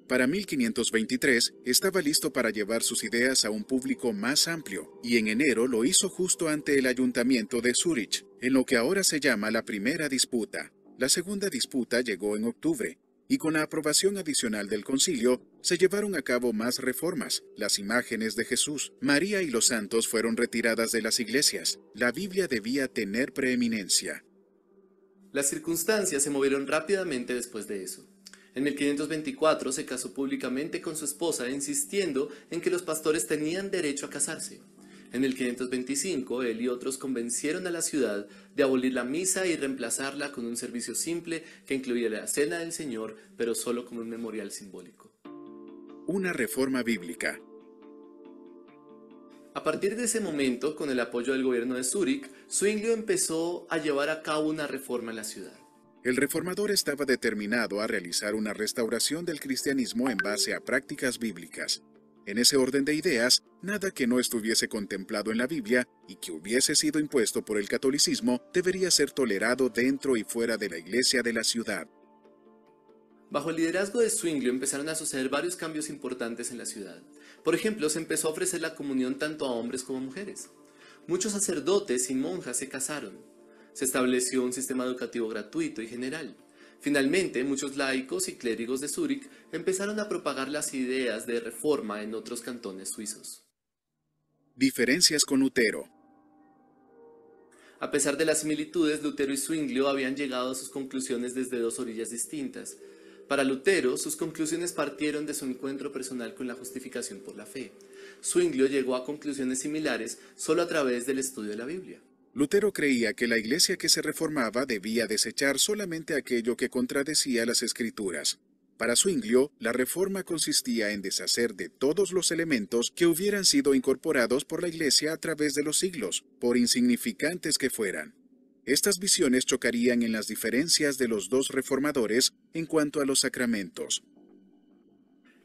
Para 1523 estaba listo para llevar sus ideas a un público más amplio y en enero lo hizo justo ante el ayuntamiento de Zúrich, en lo que ahora se llama la primera disputa. La segunda disputa llegó en octubre y con la aprobación adicional del concilio se llevaron a cabo más reformas. Las imágenes de Jesús, María y los santos fueron retiradas de las iglesias. La Biblia debía tener preeminencia. Las circunstancias se movieron rápidamente después de eso. En 1524 se casó públicamente con su esposa insistiendo en que los pastores tenían derecho a casarse. En el 525, él y otros convencieron a la ciudad de abolir la misa y reemplazarla con un servicio simple que incluía la cena del Señor, pero solo como un memorial simbólico. Una reforma bíblica. A partir de ese momento, con el apoyo del gobierno de Zúrich, Zwinglio empezó a llevar a cabo una reforma en la ciudad. El reformador estaba determinado a realizar una restauración del cristianismo en base a prácticas bíblicas. En ese orden de ideas, nada que no estuviese contemplado en la Biblia y que hubiese sido impuesto por el catolicismo debería ser tolerado dentro y fuera de la iglesia de la ciudad. Bajo el liderazgo de Zwinglio empezaron a suceder varios cambios importantes en la ciudad. Por ejemplo, se empezó a ofrecer la comunión tanto a hombres como a mujeres. Muchos sacerdotes y monjas se casaron, se estableció un sistema educativo gratuito y general. Finalmente, muchos laicos y clérigos de Zúrich empezaron a propagar las ideas de reforma en otros cantones suizos. Diferencias con Lutero a pesar de las similitudes, Lutero y Zwinglio habían llegado a sus conclusiones desde dos orillas distintas. Para Lutero, sus conclusiones partieron de su encuentro personal con la justificación por la fe. Zwinglio llegó a conclusiones similares solo a través del estudio de la Biblia. Lutero creía que la iglesia que se reformaba debía desechar solamente aquello que contradecía las escrituras. Para Zwinglio, la reforma consistía en deshacer de todos los elementos que hubieran sido incorporados por la iglesia a través de los siglos, por insignificantes que fueran. Estas visiones chocarían en las diferencias de los dos reformadores en cuanto a los sacramentos.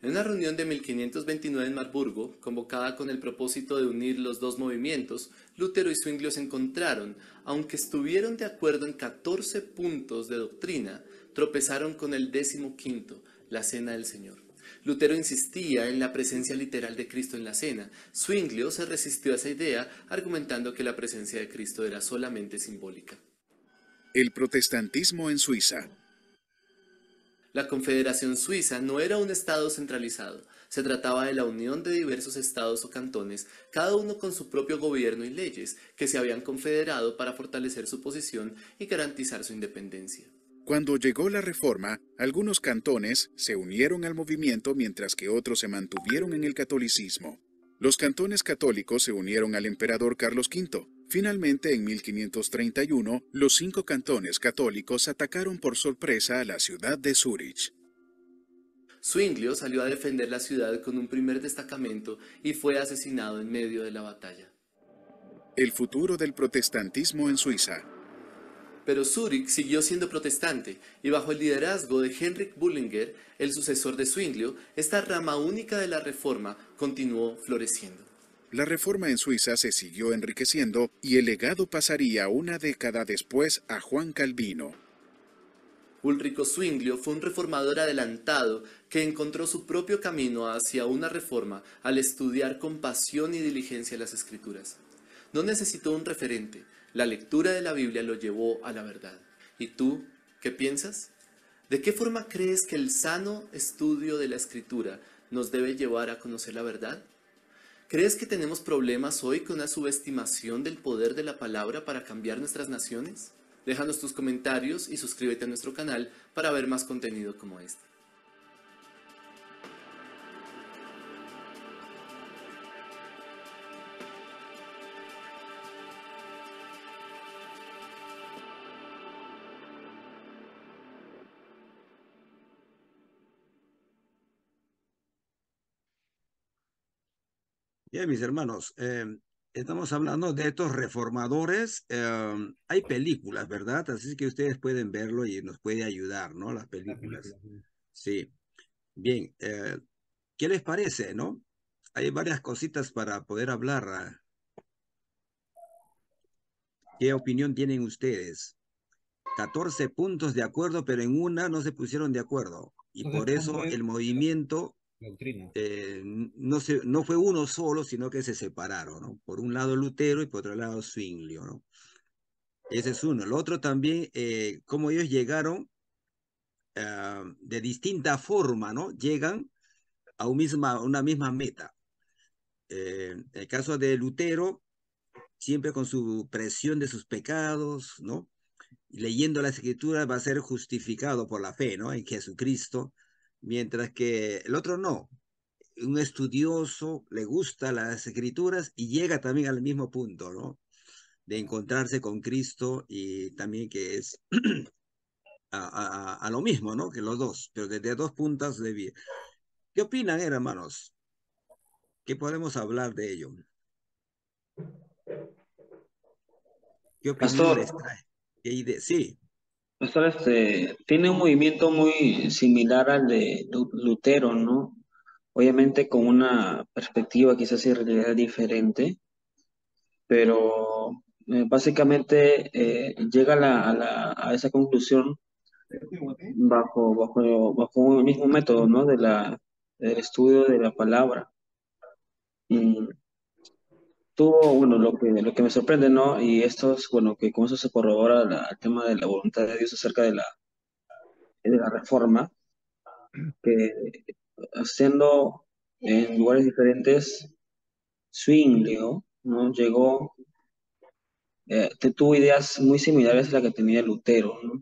En una reunión de 1529 en Marburgo, convocada con el propósito de unir los dos movimientos, Lutero y Zwinglio se encontraron, aunque estuvieron de acuerdo en 14 puntos de doctrina, tropezaron con el décimo quinto, la cena del Señor. Lutero insistía en la presencia literal de Cristo en la cena. Zwinglio se resistió a esa idea, argumentando que la presencia de Cristo era solamente simbólica. El protestantismo en Suiza la Confederación Suiza no era un Estado centralizado, se trataba de la unión de diversos estados o cantones, cada uno con su propio gobierno y leyes, que se habían confederado para fortalecer su posición y garantizar su independencia. Cuando llegó la reforma, algunos cantones se unieron al movimiento mientras que otros se mantuvieron en el catolicismo. Los cantones católicos se unieron al emperador Carlos V, Finalmente, en 1531, los cinco cantones católicos atacaron por sorpresa a la ciudad de Zúrich. Zwinglio salió a defender la ciudad con un primer destacamento y fue asesinado en medio de la batalla. El futuro del protestantismo en Suiza. Pero Zúrich siguió siendo protestante y bajo el liderazgo de Henrik Bullinger, el sucesor de Zwinglio, esta rama única de la reforma continuó floreciendo. La reforma en Suiza se siguió enriqueciendo y el legado pasaría una década después a Juan Calvino. Ulrico Zwinglio fue un reformador adelantado que encontró su propio camino hacia una reforma al estudiar con pasión y diligencia las escrituras. No necesitó un referente, la lectura de la Biblia lo llevó a la verdad. ¿Y tú qué piensas? ¿De qué forma crees que el sano estudio de la escritura nos debe llevar a conocer la verdad? ¿Crees que tenemos problemas hoy con una subestimación del poder de la palabra para cambiar nuestras naciones? Déjanos tus comentarios y suscríbete a nuestro canal para ver más contenido como este. Bien, mis hermanos, eh, estamos hablando de estos reformadores. Em, hay películas, ¿verdad? Así que ustedes pueden verlo y nos puede ayudar, ¿no? Las películas. sí. Bien, eh, ¿qué les parece, no? Hay varias cositas para poder hablar. ¿Qué opinión tienen ustedes? 14 puntos de acuerdo, pero en una no se pusieron de acuerdo. Y por eso el movimiento eh, no, se, no fue uno solo, sino que se separaron, ¿no? Por un lado Lutero y por otro lado Zwinglio, ¿no? Ese es uno. El otro también, como eh, cómo ellos llegaron ah, de distinta forma, ¿no? Llegan a un misma, una misma meta. Eh, el caso de Lutero, siempre con su presión de sus pecados, ¿no? Leyendo la Escritura va a ser justificado por la fe, ¿no? En Jesucristo, mientras que el otro no. Un estudioso le gusta las escrituras y llega también al mismo punto, ¿no? De encontrarse con Cristo y también que es *clears throat* a, lo mismo, ¿no? Que los dos, pero desde dos puntas de vida ¿Qué opinan, eh, hermanos? ¿Qué podemos hablar de ello? ¿Qué opinan Sí este, tiene un movimiento muy similar al de Lutero, ¿no? Obviamente con una perspectiva quizás en realidad diferente, pero eh, básicamente eh, llega a, la, a, esa conclusión bajo, bajo, bajo un mismo método, ¿no? De la, del estudio de la palabra tuvo, bueno, lo que, lo que me sorprende, ¿no? Y esto es, bueno, que con eso se corrobora el tema de la voluntad de Dios acerca de la, de la reforma, que haciendo en lugares diferentes, swing, ¿no? Llegó, eh, tuvo ideas muy similares a las que tenía Lutero, ¿no?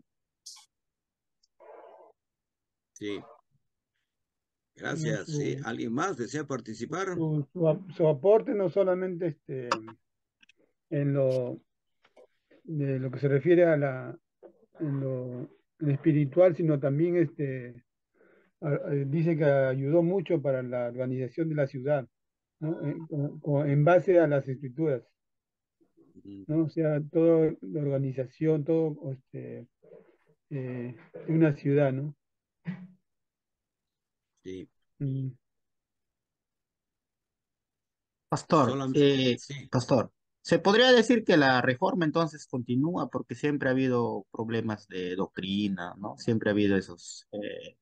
Sí, Gracias. sí. Este, ¿Alguien más desea participar? Su, aporte no solamente este, en lo de lo que se refiere a la en lo, espiritual, sino también este dice que ayudó mucho para la organización de la ciudad, ¿no? Eh, en, base a las escrituras. ¿no? O sea, toda la organización, todo este, eh, de una ciudad, ¿no? Mm. Pastor, eh, Pastor, se podría decir que la reforma entonces continúa porque siempre ha habido problemas de doctrina, ¿no? Siempre ha habido esos, eh,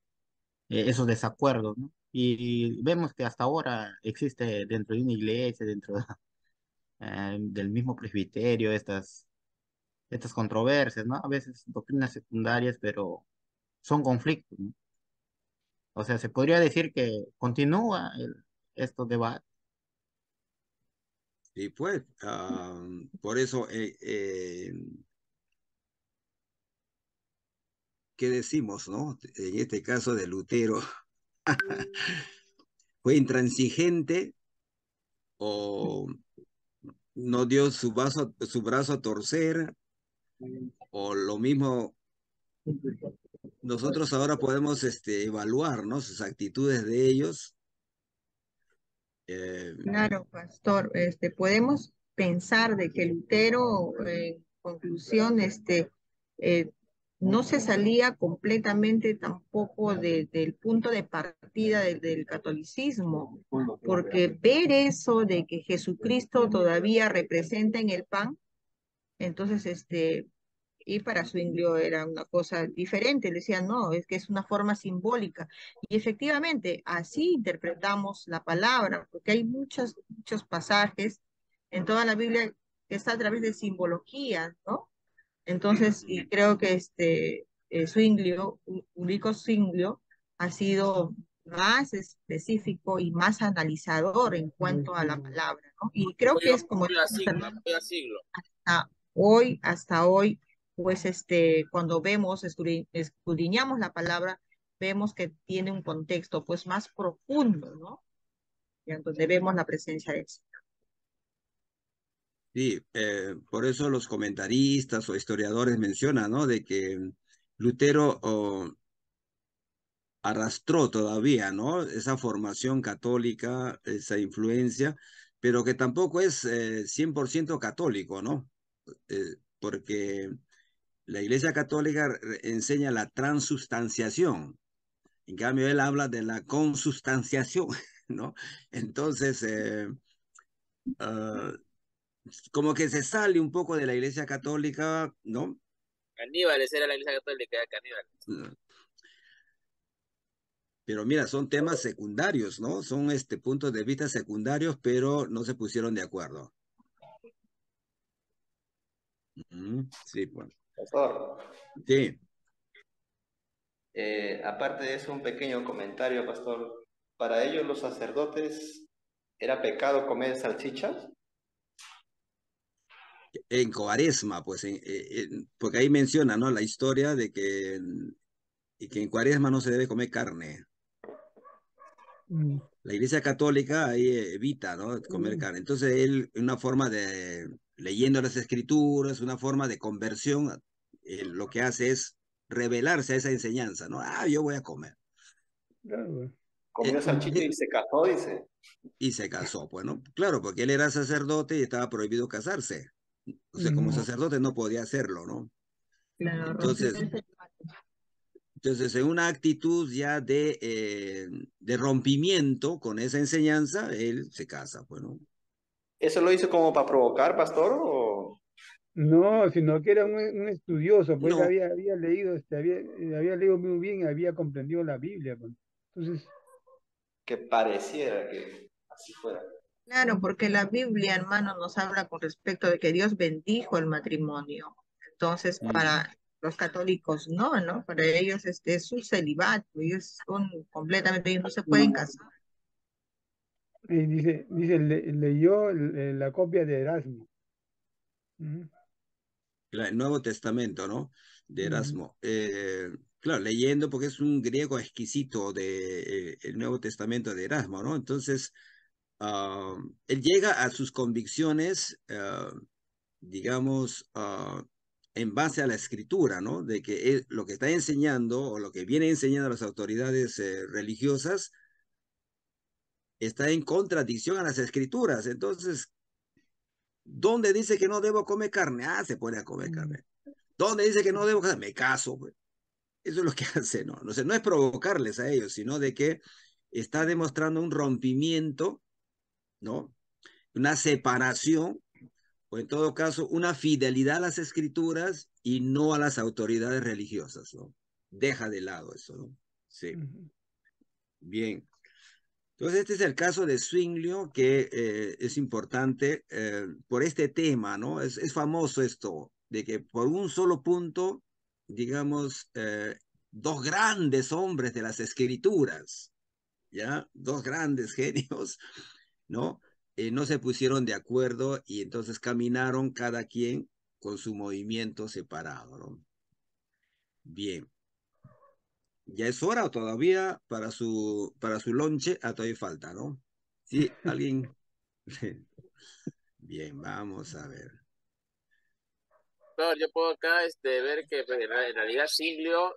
eh, esos desacuerdos, ¿no? Y, vemos que hasta ahora existe dentro de una iglesia, dentro *laughs* del mismo presbiterio, estas, estas controversias, ¿no? A veces doctrinas secundarias, pero son conflictos, ¿no? O sea, se podría decir que continúa el, debate? debates. Y pues, por eso, eh, eh, ¿qué decimos, no? En este caso de Lutero, *laughs* ¿fue intransigente o no dio su, vaso, su brazo a torcer? O lo mismo nosotros ahora podemos este, evaluar ¿no? sus actitudes de ellos. Eh, claro, pastor, este, podemos pensar de que Lutero, en conclusión, este, eh, no se salía completamente tampoco de, del punto de partida del catolicismo, porque ver eso de que Jesucristo todavía representa en el pan, entonces este, y para Swinglio era una cosa diferente, le decían, no, es que es una forma simbólica. Y efectivamente, así interpretamos la palabra, porque hay muchos, muchos pasajes en toda la Biblia que está a través de simbología, ¿no? Entonces, y creo que este eh, único único ha sido más específico y más analizador en cuanto a la palabra, ¿no? Y creo que es como... Siglo, hasta hoy, hasta hoy pues este, cuando vemos, escudriñamos la palabra, vemos que tiene un contexto pues más profundo, ¿no? Y entonces vemos la presencia de Sí, eh, por eso los comentaristas o historiadores mencionan, ¿no? De que Lutero arrastró todavía, ¿no? Esa formación católica, esa influencia, pero que tampoco es 100% eh, católico, ¿no? Eh, porque la Iglesia Católica enseña la transustanciación En cambio, él habla de la consustanciación, *laughs* ¿no? Entonces, eh, ah, como que se sale un poco de la Iglesia Católica, ¿no? Caníbal, era la Iglesia Católica, caníbal. Pero mira, son temas secundarios, ¿no? Son este puntos de vista secundarios, pero no se pusieron de acuerdo. Sí, bueno. Pastor. Sí. Eh, aparte de eso, un pequeño comentario, pastor. ¿Para ellos los sacerdotes era pecado comer salchichas? En Cuaresma, pues, eh, porque ahí menciona, ¿no? La historia de que, y que en Cuaresma no se debe comer carne. Mm. La Iglesia Católica ahí evita, Comer mm. carne. Entonces, él, una forma de leyendo las escrituras, una forma de conversión, eh, lo que hace es revelarse a esa enseñanza, ¿no? Ah, yo voy a comer. Comió eh, eh, y se casó, dice. Y se casó, bueno, Claro, porque él era sacerdote y estaba prohibido casarse. O sea, como sacerdote no podía hacerlo, ¿no? Claro, entonces, entonces, en una actitud ya de, de rompimiento con esa enseñanza, él se casa, bueno. ¿Eso lo hizo como para provocar, pastor? O... No, sino que era un, estudioso, pues había, leído, este, eh, había, leído muy bien, había comprendido la Biblia. Pues. Entonces... Que pareciera que así fuera. Claro, porque la Biblia, hermano, nos habla con respecto de que Dios bendijo el matrimonio. Entonces, mm. para los católicos no, ¿no? Para ellos este, es un celibato, ellos son completamente, ellos no se pueden mm. casar dice, dice leyó la copia de Erasmo. El Nuevo Testamento, ¿no? De Erasmo. Eh, claro, leyendo porque es un griego exquisito de eh, Nuevo Testamento de Erasmo, ¿no? Entonces, ah, él llega a sus convicciones, ah, digamos, ah, en base a la escritura, ¿no? De que lo que está enseñando o lo que viene enseñando a las autoridades eh, religiosas está en contradicción a las escrituras. Entonces, ¿dónde dice que no debo comer carne? Ah, se pone a comer mm. carne. ¿Dónde dice que no debo comer? Me caso. Eso es lo que *laughs* hace, ¿no? No, no es provocarles a ellos, sino de que está demostrando un rompimiento, ¿no? Una separación, o en todo caso, una fidelidad a las escrituras y no a las autoridades religiosas, ¿no? Deja de lado eso, ¿no? Sí. Bien. Entonces, este es el caso de Swinglio, que eh, es importante eh, por este tema, ¿no? Es, famoso esto, de que por un solo punto, digamos, eh, dos grandes hombres de las escrituras, ¿ya? Dos grandes *laughs* genios, ¿no? no se pusieron de acuerdo y entonces caminaron cada quien con su movimiento separado, ¿no? Bien ya es hora todavía para su, para su lonche, a ah, todavía falta, ¿no? Sí, *laughs* alguien. *laughs* Bien, vamos a ver. yo puedo acá este, ver que pues, en realidad Siglio,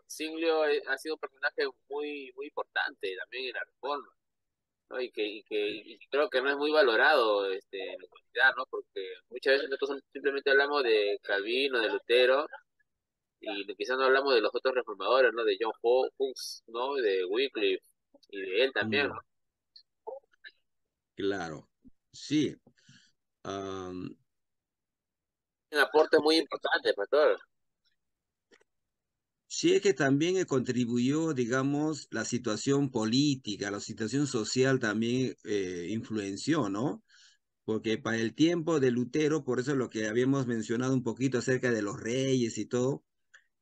eh, ha sido un personaje muy, muy importante también en la reforma. Y que, que creo que no es muy valorado este, en la comunidad, ¿no? Porque muchas veces nosotros simplemente hablamos de Cabino, de Lutero, y quizás no hablamos de los otros reformadores, ¿no? De John Hawkes, ¿no? De Wycliffe y de él también. Mm. Claro, sí. Un aporte muy importante, pastor. Sí, es que también eh, contribuyó, digamos, la situación política, la situación social también eh, influenció, ¿no? Porque para el tiempo de Lutero, por eso lo que habíamos mencionado un poquito acerca de los reyes y todo,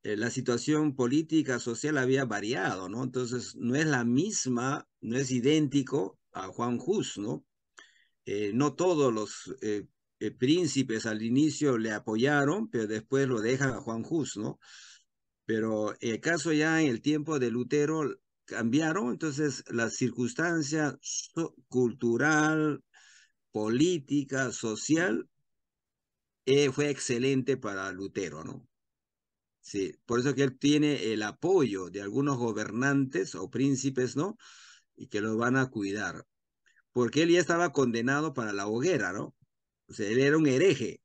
eh, la situación política, social había variado, ¿no? Entonces, no es la misma, no es idéntico a Juan Hus, ¿no? Eh, no todos los eh, príncipes al inicio le apoyaron, pero después lo dejan a Juan Hus, ¿no? Pero el caso ya en el tiempo de Lutero cambiaron, entonces la circunstancia cultural, política, social, fue excelente para Lutero, ¿no? Sí, por eso que él tiene el apoyo de algunos gobernantes o príncipes, ¿no? Y que lo van a cuidar. Porque él ya estaba condenado para la hoguera, ¿no? O sea, él era un hereje.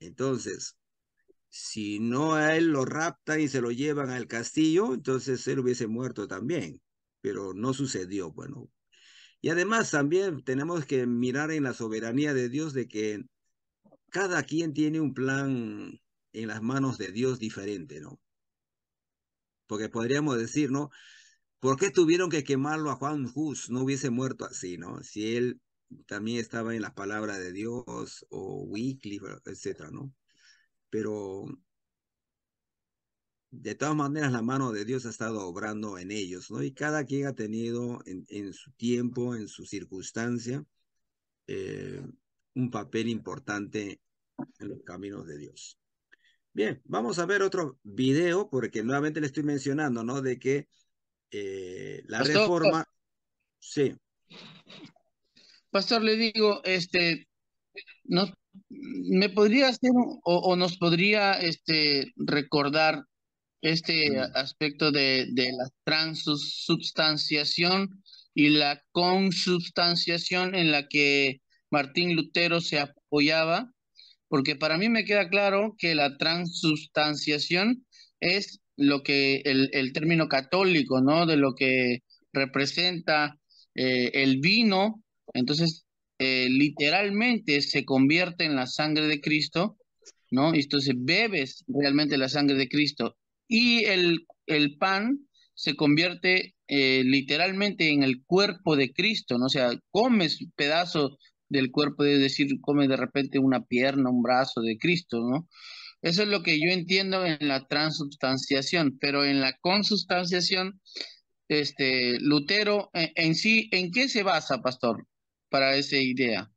Entonces, si no a él lo raptan y se lo llevan al castillo, entonces él hubiese muerto también. Pero no sucedió, bueno. Y además también tenemos que mirar en la soberanía de Dios de que cada quien tiene un plan en las manos de Dios diferente, ¿no? Porque podríamos decir, ¿no? ¿Por qué tuvieron que quemarlo a Juan Hus? No hubiese muerto así, ¿no? Si él también estaba en las palabras de Dios o Wycliffe, etcétera, ¿no? Pero de todas maneras la mano de Dios ha estado obrando en ellos, ¿no? Y cada quien ha tenido en, su tiempo, en su circunstancia, eh, un papel importante en los caminos de Dios. Bien, vamos a ver otro video porque nuevamente le estoy mencionando, ¿no? De que eh, la reforma... Sí. Pastor, le digo, este, ¿nos, ¿me podría hacer o, nos podría este, recordar este mm. aspecto de, de la transubstanciación y la consubstanciación en la que Martín Lutero se apoyaba? porque para mí me queda claro que la transubstanciación es lo que el, término católico, ¿no? De lo que representa eh, el vino, entonces eh, literalmente se convierte en la sangre de Cristo, ¿no? Y Entonces bebes realmente la sangre de Cristo y el, el pan se convierte eh, literalmente en el cuerpo de Cristo, ¿no? O sea, comes pedazos del cuerpo, de decir, come de repente una pierna, un brazo de Cristo, ¿no? Eso es lo que yo entiendo en la transubstanciación, pero en la consubstanciación, este, Lutero, e, en, sí, ¿en qué se basa, pastor, para esa idea?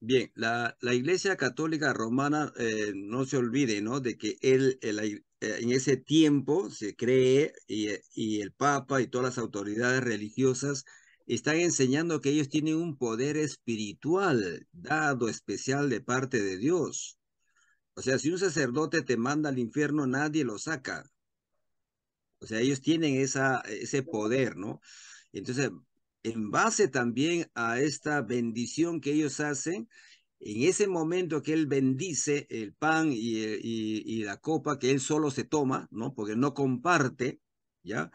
Bien, la, la Iglesia Católica Romana, eh, no se olvide, ¿no? De que él, eh, eh, en ese tiempo se cree y, y el Papa y todas las autoridades religiosas están enseñando que ellos tienen un poder espiritual dado especial de parte de Dios. O sea, si un sacerdote te manda al infierno, nadie lo saca. O sea, ellos tienen esa, ese poder, ¿no? Entonces, en base también a esta bendición que ellos hacen, en ese momento que él bendice el pan y, y, y la copa que él solo se toma, ¿no? Porque no comparte, ¿ya?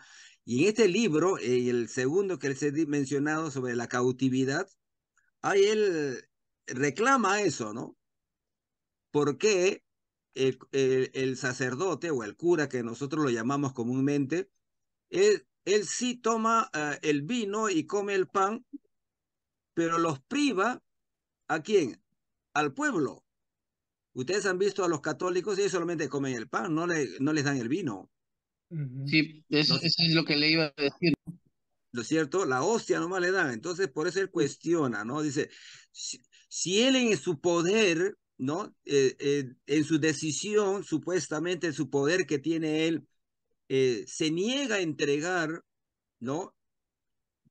Y en este libro, eh, el segundo que les he mencionado sobre la cautividad, ahí él reclama eso, ¿no? Porque el, sacerdote o el cura, que nosotros lo llamamos comúnmente, él, sí toma ah, el vino y come el pan, pero los priva a quién? Al pueblo. Ustedes han visto a los católicos, ellos solamente comen el pan, no, le, no les dan el vino. Sí, eso, es lo que le iba a decir. ¿No es cierto? La hostia nomás le dan. Entonces, por eso él cuestiona, ¿no? Dice, si, él en su poder, ¿no? Eh, eh, en su decisión, supuestamente, en su poder que tiene él, eh, se niega a entregar, ¿no?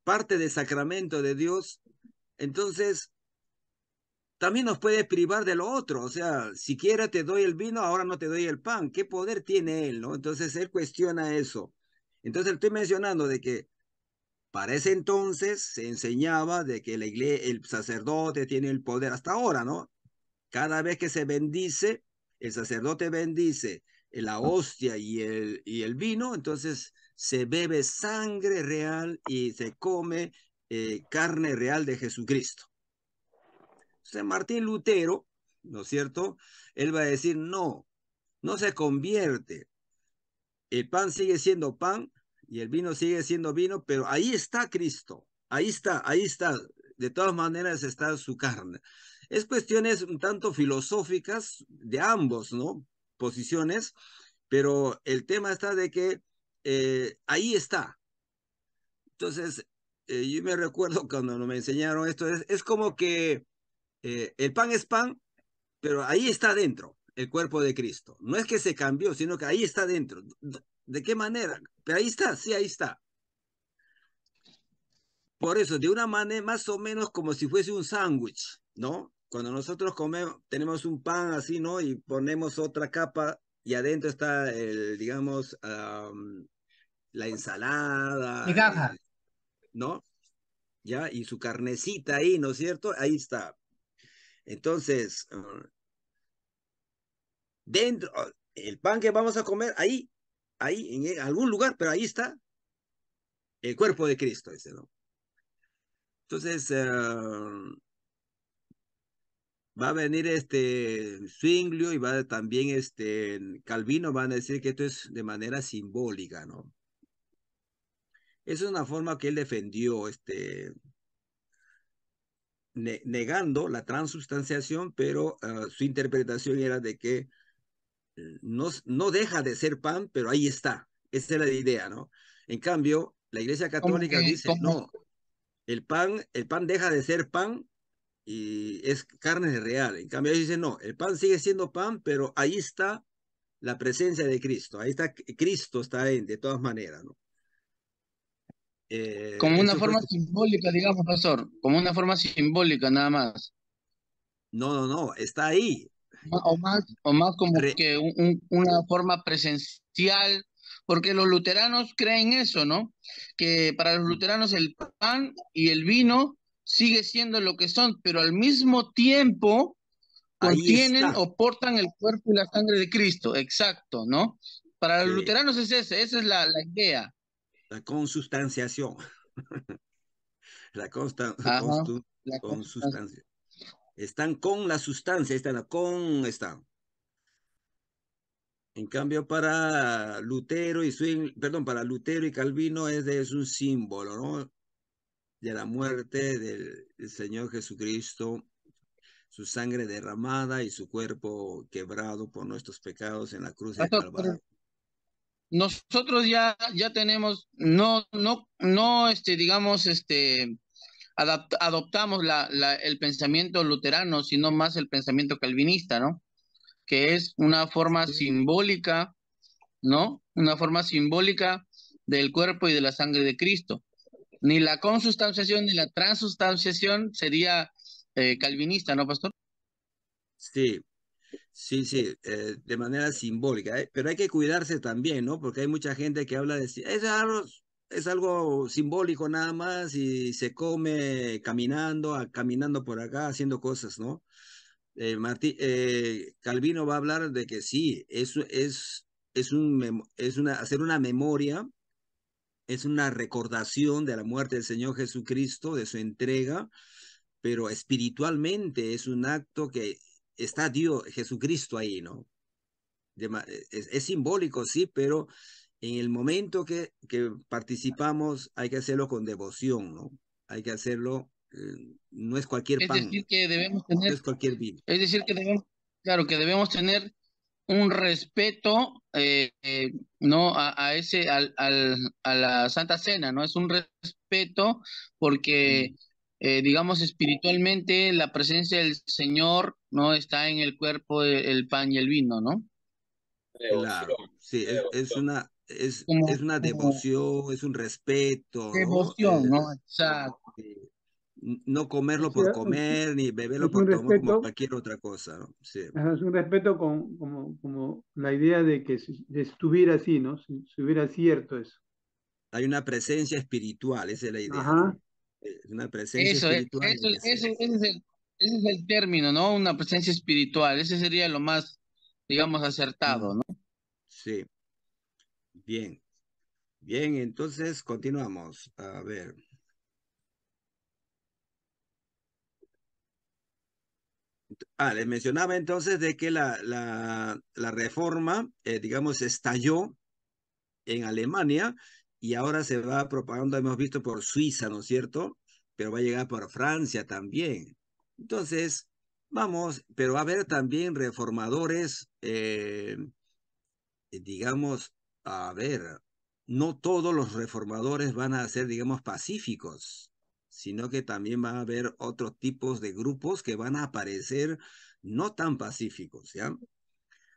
Parte del sacramento de Dios, entonces también nos puede privar de lo otro. O sea, siquiera te doy el vino, ahora no te doy el pan. ¿Qué poder tiene él? ¿no? Entonces él cuestiona eso. Entonces estoy mencionando de que para ese entonces se enseñaba de que la iglesia, el sacerdote tiene el poder hasta ahora, ¿no? Cada vez que se bendice, el sacerdote bendice la ah. hostia y el, y el vino, entonces se bebe sangre real y se come eh, carne real de Jesucristo. Martín Lutero, ¿no es cierto? Él va a decir, no, no se convierte. El pan sigue siendo pan y el vino sigue siendo vino, pero ahí está Cristo, ahí está, ahí está. De todas maneras está su carne. Es cuestiones un tanto filosóficas de ambos, ¿no? Posiciones, pero el tema está de que eh, ahí está. Entonces, eh, yo me recuerdo cuando me enseñaron esto, es como que eh, el pan es pan, pero ahí está dentro el cuerpo de Cristo. No es que se cambió, sino que ahí está dentro. ¿De qué manera? Pero ahí está, sí, ahí está. Por eso, de una manera más o menos como si fuese un sándwich, ¿no? Cuando nosotros comemos, tenemos un pan así, ¿no? Y ponemos otra capa y adentro está el, digamos, la ensalada. ¿No? Ya, y su carnecita ahí, ¿no es cierto? Ahí está. Entonces, ah, dentro, ah, el pan que vamos a comer ahí, ahí, en algún lugar, pero ahí está el cuerpo de Cristo, Entonces, ah, va a venir este Zwinglio y va también este Calvino, van a decir que esto es de manera simbólica, ¿no? Esa es una forma que él defendió, este, negando la transubstanciación, pero ah, su interpretación era de que eh, no, no deja de ser pan, pero ahí está. Esa era la idea, ¿no? En cambio, la Iglesia Católica dice, no, el pan, el pan deja de ser pan y es carne real. En cambio, ellos dicen, no, el pan sigue siendo pan, pero ahí está la presencia de Cristo. Ahí está Cristo, está en, de todas maneras, ¿no? Eh, como una forma simbólica, digamos, pastor, como una forma simbólica nada más. No, no, no, está ahí. O más, o más como que una forma presencial, porque los luteranos creen eso, ¿no? Que para los mm. luteranos el pan y el vino sigue siendo lo que son, pero al mismo tiempo contienen o portan el cuerpo y la sangre de Cristo, exacto, ¿no? Para los luteranos es ese, esa es la, la idea la consustanciación. *laughs* la, consta, consustancia. Están con la sustancia, están con, están. En cambio, para Lutero y perdón, para Lutero y Calvino es, de, un símbolo, ¿no? De la muerte del, Señor Jesucristo, su sangre derramada y su cuerpo quebrado por nuestros pecados en la cruz de Calvario nosotros ya, ya tenemos, no, no, no, este, digamos, este, adoptamos la, el pensamiento luterano, sino más el pensamiento calvinista, ¿no? Que es una forma simbólica, ¿no? Una forma simbólica del cuerpo y de la sangre de Cristo. Ni la consustanciación ni la transustanciación sería eh, calvinista, ¿no, pastor? Sí, Sí, sí, eh, de manera simbólica, ¿eh? pero hay que cuidarse también, ¿no? Porque hay mucha gente que habla de, es es algo simbólico nada más y se come caminando, a, caminando por acá, haciendo cosas, ¿no? Eh, Calvino va a hablar de que sí, eso es, es, un, es una, hacer una memoria, es una recordación de la muerte del Señor Jesucristo, de su entrega, pero espiritualmente es un acto que está Dios, Jesucristo ahí, ¿no? Eh, es, simbólico, sí, pero en el momento que, que participamos hay que hacerlo con devoción, ¿no? Hay que hacerlo, eh, no es cualquier es pan. que debemos tener, es cualquier Es decir, que debemos, claro, que debemos tener un respeto eh, no a, a ese al, a la Santa Cena no es un respeto porque eh, digamos espiritualmente, la presencia del Señor no está en el cuerpo, del pan y el vino, ¿no? Claro, sí, es, una es, una devoción, es un respeto. Devoción, ¿no? Exacto. Eh, no comerlo por comer, ni beberlo por tomar, como cualquier otra cosa, ¿no? Es un respeto con, como, como la idea de que si, estuviera así, ¿no? Si, hubiera cierto eso. Hay una presencia espiritual, esa es la idea. Ajá, una presencia Es, es el, término, ¿no? Una presencia espiritual. Ese sería lo más, digamos, acertado, mm. ¿no? Sí. Bien. Bien, entonces continuamos. A ver. Ah, les mencionaba entonces de que la, la, la reforma, eh, digamos, estalló en Alemania y ahora se va propagando, hemos visto por Suiza, ¿no es cierto? Pero va a llegar por Francia también. Entonces, vamos, pero va a haber también reformadores, eh, digamos, a ver, no todos los reformadores van a ser, digamos, pacíficos, sino que también va a haber otros tipos de grupos que van a aparecer no tan pacíficos, ¿ya?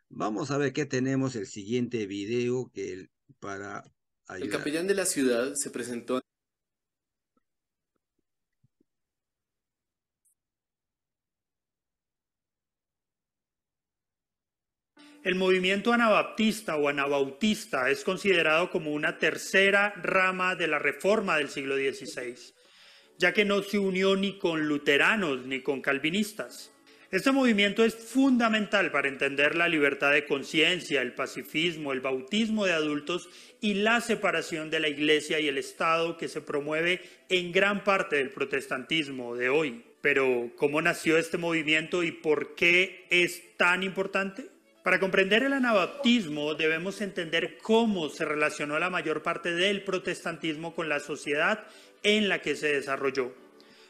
Vamos a ver qué tenemos el siguiente video que para el capellán de la ciudad se presentó El movimiento anabaptista o anabautista es considerado como una tercera rama de la reforma del siglo XVI, ya que no se unió ni con luteranos ni con calvinistas. Este movimiento es fundamental para entender la libertad de conciencia, el pacifismo, el bautismo de adultos y la separación de la Iglesia y el Estado que se promueve en gran parte del protestantismo de hoy. Pero, ¿cómo nació este movimiento y por qué es tan importante? Para comprender el anabaptismo debemos entender cómo se relacionó la mayor parte del protestantismo con la sociedad en la que se desarrolló.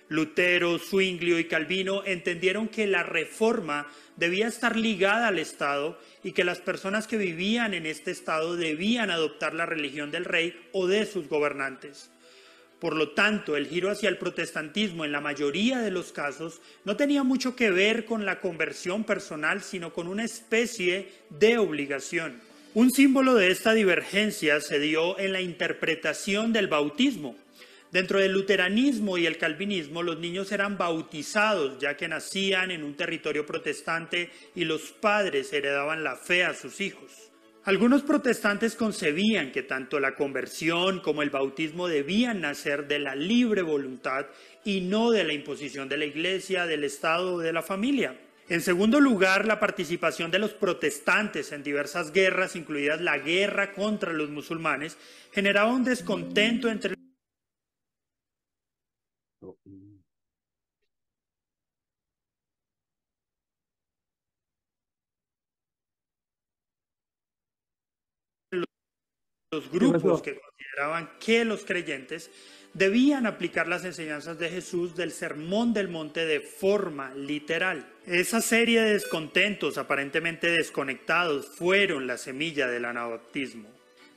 Lutero, Zwinglio y Calvino entendieron que la reforma debía estar ligada al Estado y que las personas que vivían en este Estado debían adoptar la religión del rey o de sus gobernantes. Por lo tanto, el giro hacia el protestantismo en la mayoría de los casos no tenía mucho que ver con la conversión personal, sino con una especie de obligación. Un símbolo de esta divergencia se dio en la interpretación del bautismo. Dentro del luteranismo y el calvinismo, los niños eran bautizados ya que nacían en un territorio protestante y los padres heredaban la fe a sus hijos. Algunos protestantes concebían que tanto la conversión como el bautismo debían nacer de la libre voluntad y no de la imposición de la iglesia, del Estado o de la familia. En segundo lugar, la participación de los protestantes en diversas guerras, incluidas la guerra contra los musulmanes, generaba un descontento entre los grupos que consideraban que los creyentes debían aplicar las enseñanzas de Jesús del Sermón del Monte de forma literal. Esa serie de descontentos aparentemente desconectados fueron la semilla del anabaptismo.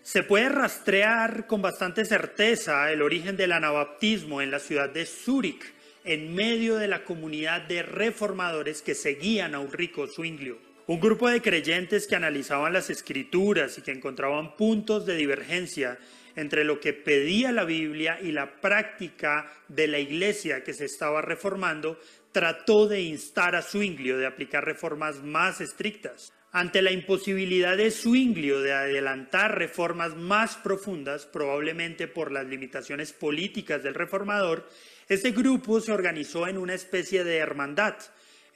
Se puede rastrear con bastante certeza el origen del anabaptismo en la ciudad de Zúrich, en medio de la comunidad de reformadores que seguían a rico Zwinglio. Un grupo de creyentes que analizaban las escrituras y que encontraban puntos de divergencia entre lo que pedía la Biblia y la práctica de la iglesia que se estaba reformando, trató de instar a Zwinglio de aplicar reformas más estrictas. Ante la imposibilidad de Zwinglio de adelantar reformas más profundas, probablemente por las limitaciones políticas del reformador, este grupo se organizó en una especie de hermandad,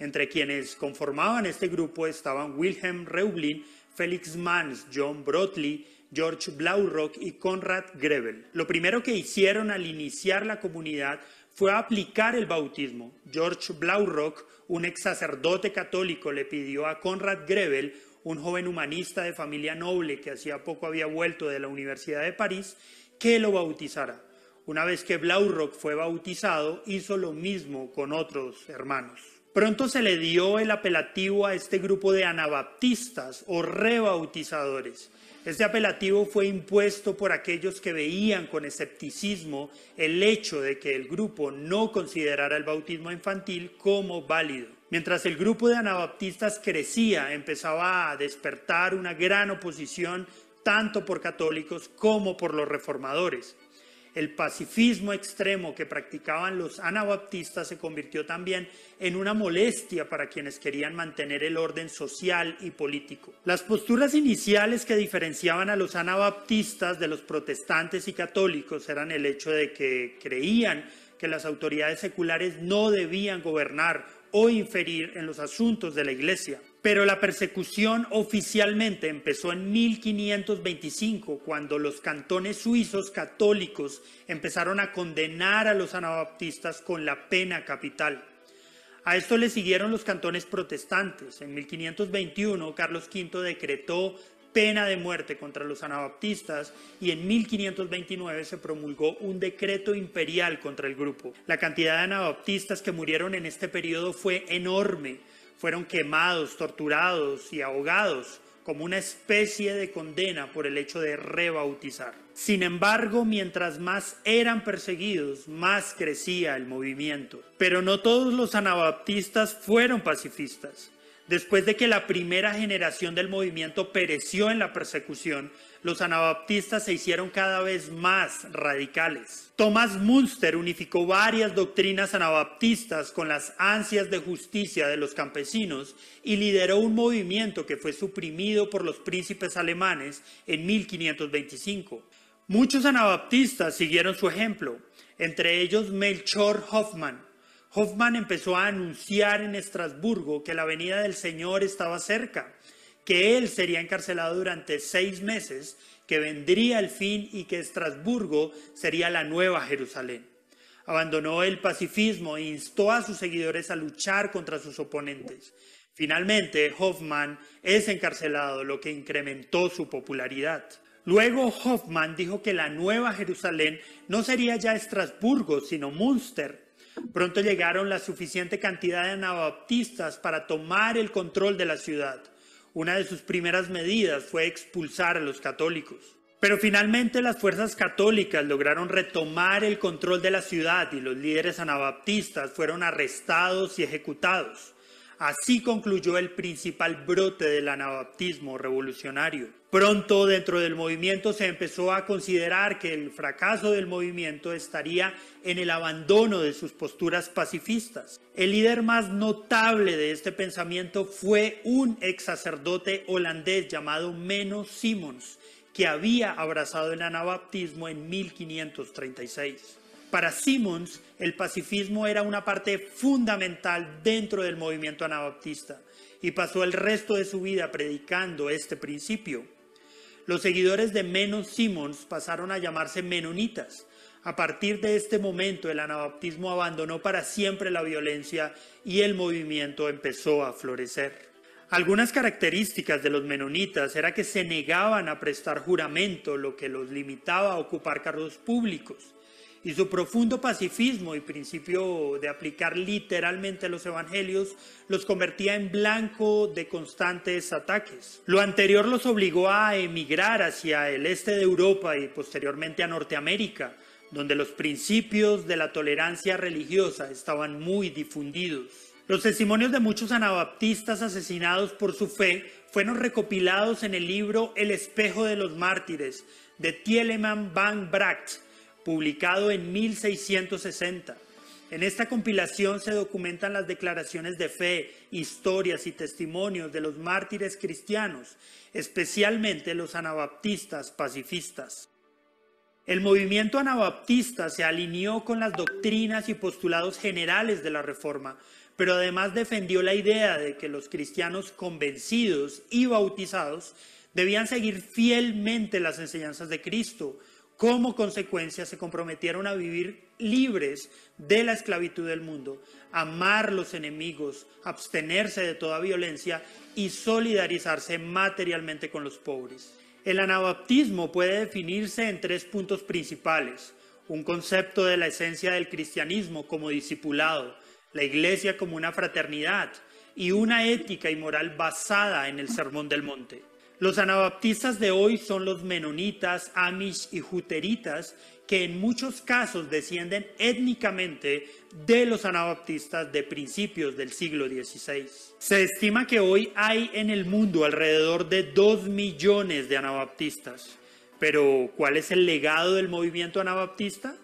entre quienes conformaban este grupo estaban Wilhelm Reublin, Felix Manns, John Brotley, George Blaurock y Conrad Grebel. Lo primero que hicieron al iniciar la comunidad fue aplicar el bautismo. George Blaurock, un ex sacerdote católico, le pidió a Conrad Grebel, un joven humanista de familia noble que hacía poco había vuelto de la Universidad de París, que lo bautizara. Una vez que Blaurock fue bautizado, hizo lo mismo con otros hermanos. Pronto se le dio el apelativo a este grupo de anabaptistas o rebautizadores. Este apelativo fue impuesto por aquellos que veían con escepticismo el hecho de que el grupo no considerara el bautismo infantil como válido. Mientras el grupo de anabaptistas crecía, empezaba a despertar una gran oposición tanto por católicos como por los reformadores. El pacifismo extremo que practicaban los anabaptistas se convirtió también en una molestia para quienes querían mantener el orden social y político. Las posturas iniciales que diferenciaban a los anabaptistas de los protestantes y católicos eran el hecho de que creían que las autoridades seculares no debían gobernar o inferir en los asuntos de la Iglesia. Pero la persecución oficialmente empezó en 1525, cuando los cantones suizos católicos empezaron a condenar a los anabaptistas con la pena capital. A esto le siguieron los cantones protestantes. En 1521, Carlos V decretó pena de muerte contra los anabaptistas y en 1529 se promulgó un decreto imperial contra el grupo. La cantidad de anabaptistas que murieron en este periodo fue enorme fueron quemados, torturados y ahogados como una especie de condena por el hecho de rebautizar. Sin embargo, mientras más eran perseguidos, más crecía el movimiento. Pero no todos los anabaptistas fueron pacifistas. Después de que la primera generación del movimiento pereció en la persecución, los anabaptistas se hicieron cada vez más radicales. Thomas Munster unificó varias doctrinas anabaptistas con las ansias de justicia de los campesinos y lideró un movimiento que fue suprimido por los príncipes alemanes en 1525. Muchos anabaptistas siguieron su ejemplo, entre ellos Melchor Hoffman, Hoffman empezó a anunciar en Estrasburgo que la venida del Señor estaba cerca, que él sería encarcelado durante seis meses, que vendría el fin y que Estrasburgo sería la nueva Jerusalén. Abandonó el pacifismo e instó a sus seguidores a luchar contra sus oponentes. Finalmente, Hoffman es encarcelado, lo que incrementó su popularidad. Luego Hoffman dijo que la nueva Jerusalén no sería ya Estrasburgo, sino Münster, Pronto llegaron la suficiente cantidad de anabaptistas para tomar el control de la ciudad. Una de sus primeras medidas fue expulsar a los católicos. Pero finalmente las fuerzas católicas lograron retomar el control de la ciudad y los líderes anabaptistas fueron arrestados y ejecutados. Así concluyó el principal brote del anabaptismo revolucionario. Pronto dentro del movimiento se empezó a considerar que el fracaso del movimiento estaría en el abandono de sus posturas pacifistas. El líder más notable de este pensamiento fue un ex sacerdote holandés llamado Menno Simons, que había abrazado el anabaptismo en 1536. Para Simons, el pacifismo era una parte fundamental dentro del movimiento anabaptista y pasó el resto de su vida predicando este principio. Los seguidores de Menon Simons pasaron a llamarse menonitas. A partir de este momento el anabaptismo abandonó para siempre la violencia y el movimiento empezó a florecer. Algunas características de los menonitas era que se negaban a prestar juramento, lo que los limitaba a ocupar cargos públicos y su profundo pacifismo y principio de aplicar literalmente los evangelios los convertía en blanco de constantes ataques. Lo anterior los obligó a emigrar hacia el este de Europa y posteriormente a Norteamérica, donde los principios de la tolerancia religiosa estaban muy difundidos. Los testimonios de muchos anabaptistas asesinados por su fe fueron recopilados en el libro El espejo de los mártires de Tielemann van Bracht, publicado en 1660. En esta compilación se documentan las declaraciones de fe, historias y testimonios de los mártires cristianos, especialmente los anabaptistas pacifistas. El movimiento anabaptista se alineó con las doctrinas y postulados generales de la Reforma, pero además defendió la idea de que los cristianos convencidos y bautizados debían seguir fielmente las enseñanzas de Cristo, como consecuencia se comprometieron a vivir libres de la esclavitud del mundo, amar los enemigos, abstenerse de toda violencia y solidarizarse materialmente con los pobres. El anabaptismo puede definirse en tres puntos principales. Un concepto de la esencia del cristianismo como discipulado, la iglesia como una fraternidad y una ética y moral basada en el Sermón del Monte. Los anabaptistas de hoy son los menonitas, amish y juteritas, que en muchos casos descienden étnicamente de los anabaptistas de principios del siglo XVI. Se estima que hoy hay en el mundo alrededor de 2 millones de anabaptistas. Pero, ¿cuál es el legado del movimiento anabaptista?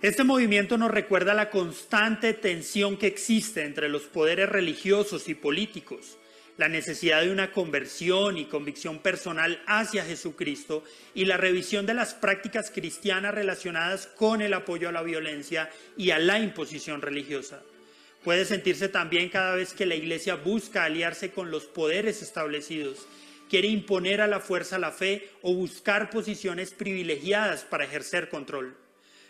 Este movimiento nos recuerda la constante tensión que existe entre los poderes religiosos y políticos la necesidad de una conversión y convicción personal hacia Jesucristo y la revisión de las prácticas cristianas relacionadas con el apoyo a la violencia y a la imposición religiosa. Puede sentirse también cada vez que la Iglesia busca aliarse con los poderes establecidos, quiere imponer a la fuerza la fe o buscar posiciones privilegiadas para ejercer control.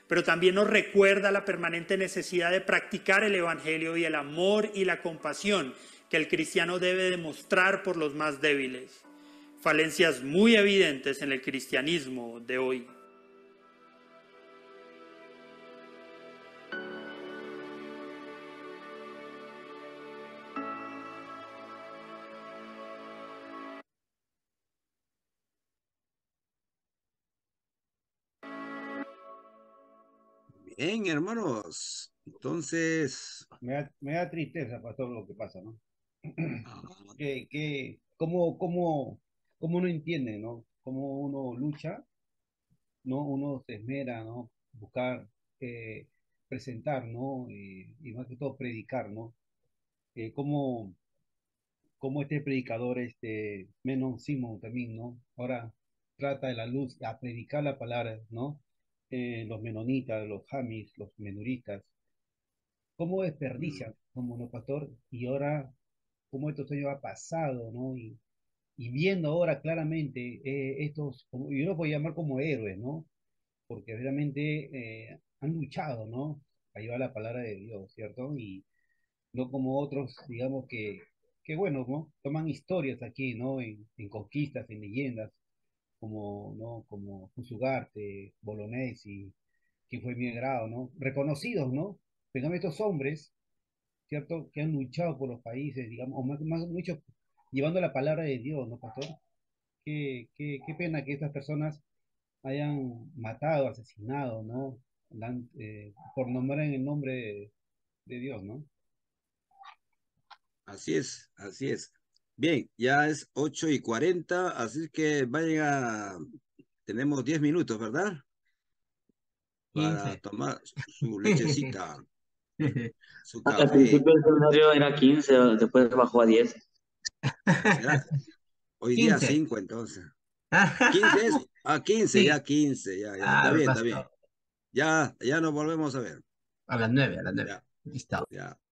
Pero también nos recuerda la permanente necesidad de practicar el Evangelio y el amor y la compasión que el cristiano debe demostrar por los más débiles, falencias muy evidentes en el cristianismo de hoy. Bien, hermanos. Entonces. Me da, tristeza da, tristeza, lo que pasa, ¿no? Ah, *clears throat* que, que cómo, cómo, cómo, uno entiende, ¿no? Cómo uno lucha, ¿no? Uno se esmera, ¿no? Buscar, eh, presentar, ¿no? Y, más que todo predicar, ¿no? Eh, cómo, cómo, este predicador, este, Menon también, ¿no? Ahora trata de la luz, a predicar la palabra, ¿no? Eh, los menonitas, los jamis, los menuritas, cómo desperdician mm. como no pastor y ahora cómo esto se lleva pasado, ¿no? Y, viendo ahora claramente eh, estos, yo los voy a llamar como héroes, ¿no? Porque realmente eh, han luchado, ¿no? Ahí va la palabra de Dios, ¿cierto? Y no como otros, digamos que, que bueno, ¿no? Toman historias aquí, ¿no? En, conquistas, en leyendas, como, ¿no? Como Fusugarte, y que fue mi grado, ¿no? Reconocidos, ¿no? Pero estos hombres ¿cierto? Que han luchado por los países, digamos, o más, más muchos llevando la palabra de Dios, ¿no, pastor? Qué, qué, pena que estas personas hayan matado, asesinado, ¿no? Eh, por nombrar en el nombre de, Dios, ¿no? Así es, así es. Bien, ya es 8 y 40, así que vayan Tenemos 10 minutos, ¿verdad? Para tomar su lechecita. *laughs* Su café. Al principio el salario era 15, después bajó a 10. *laughs* Hoy día 5 entonces. 15 *laughs* 15, ah, ya 15, ya, ya. Ah, está bien, está bien. Ya, ya nos volvemos a ver. A las 9, a las 9. Ya. Ya.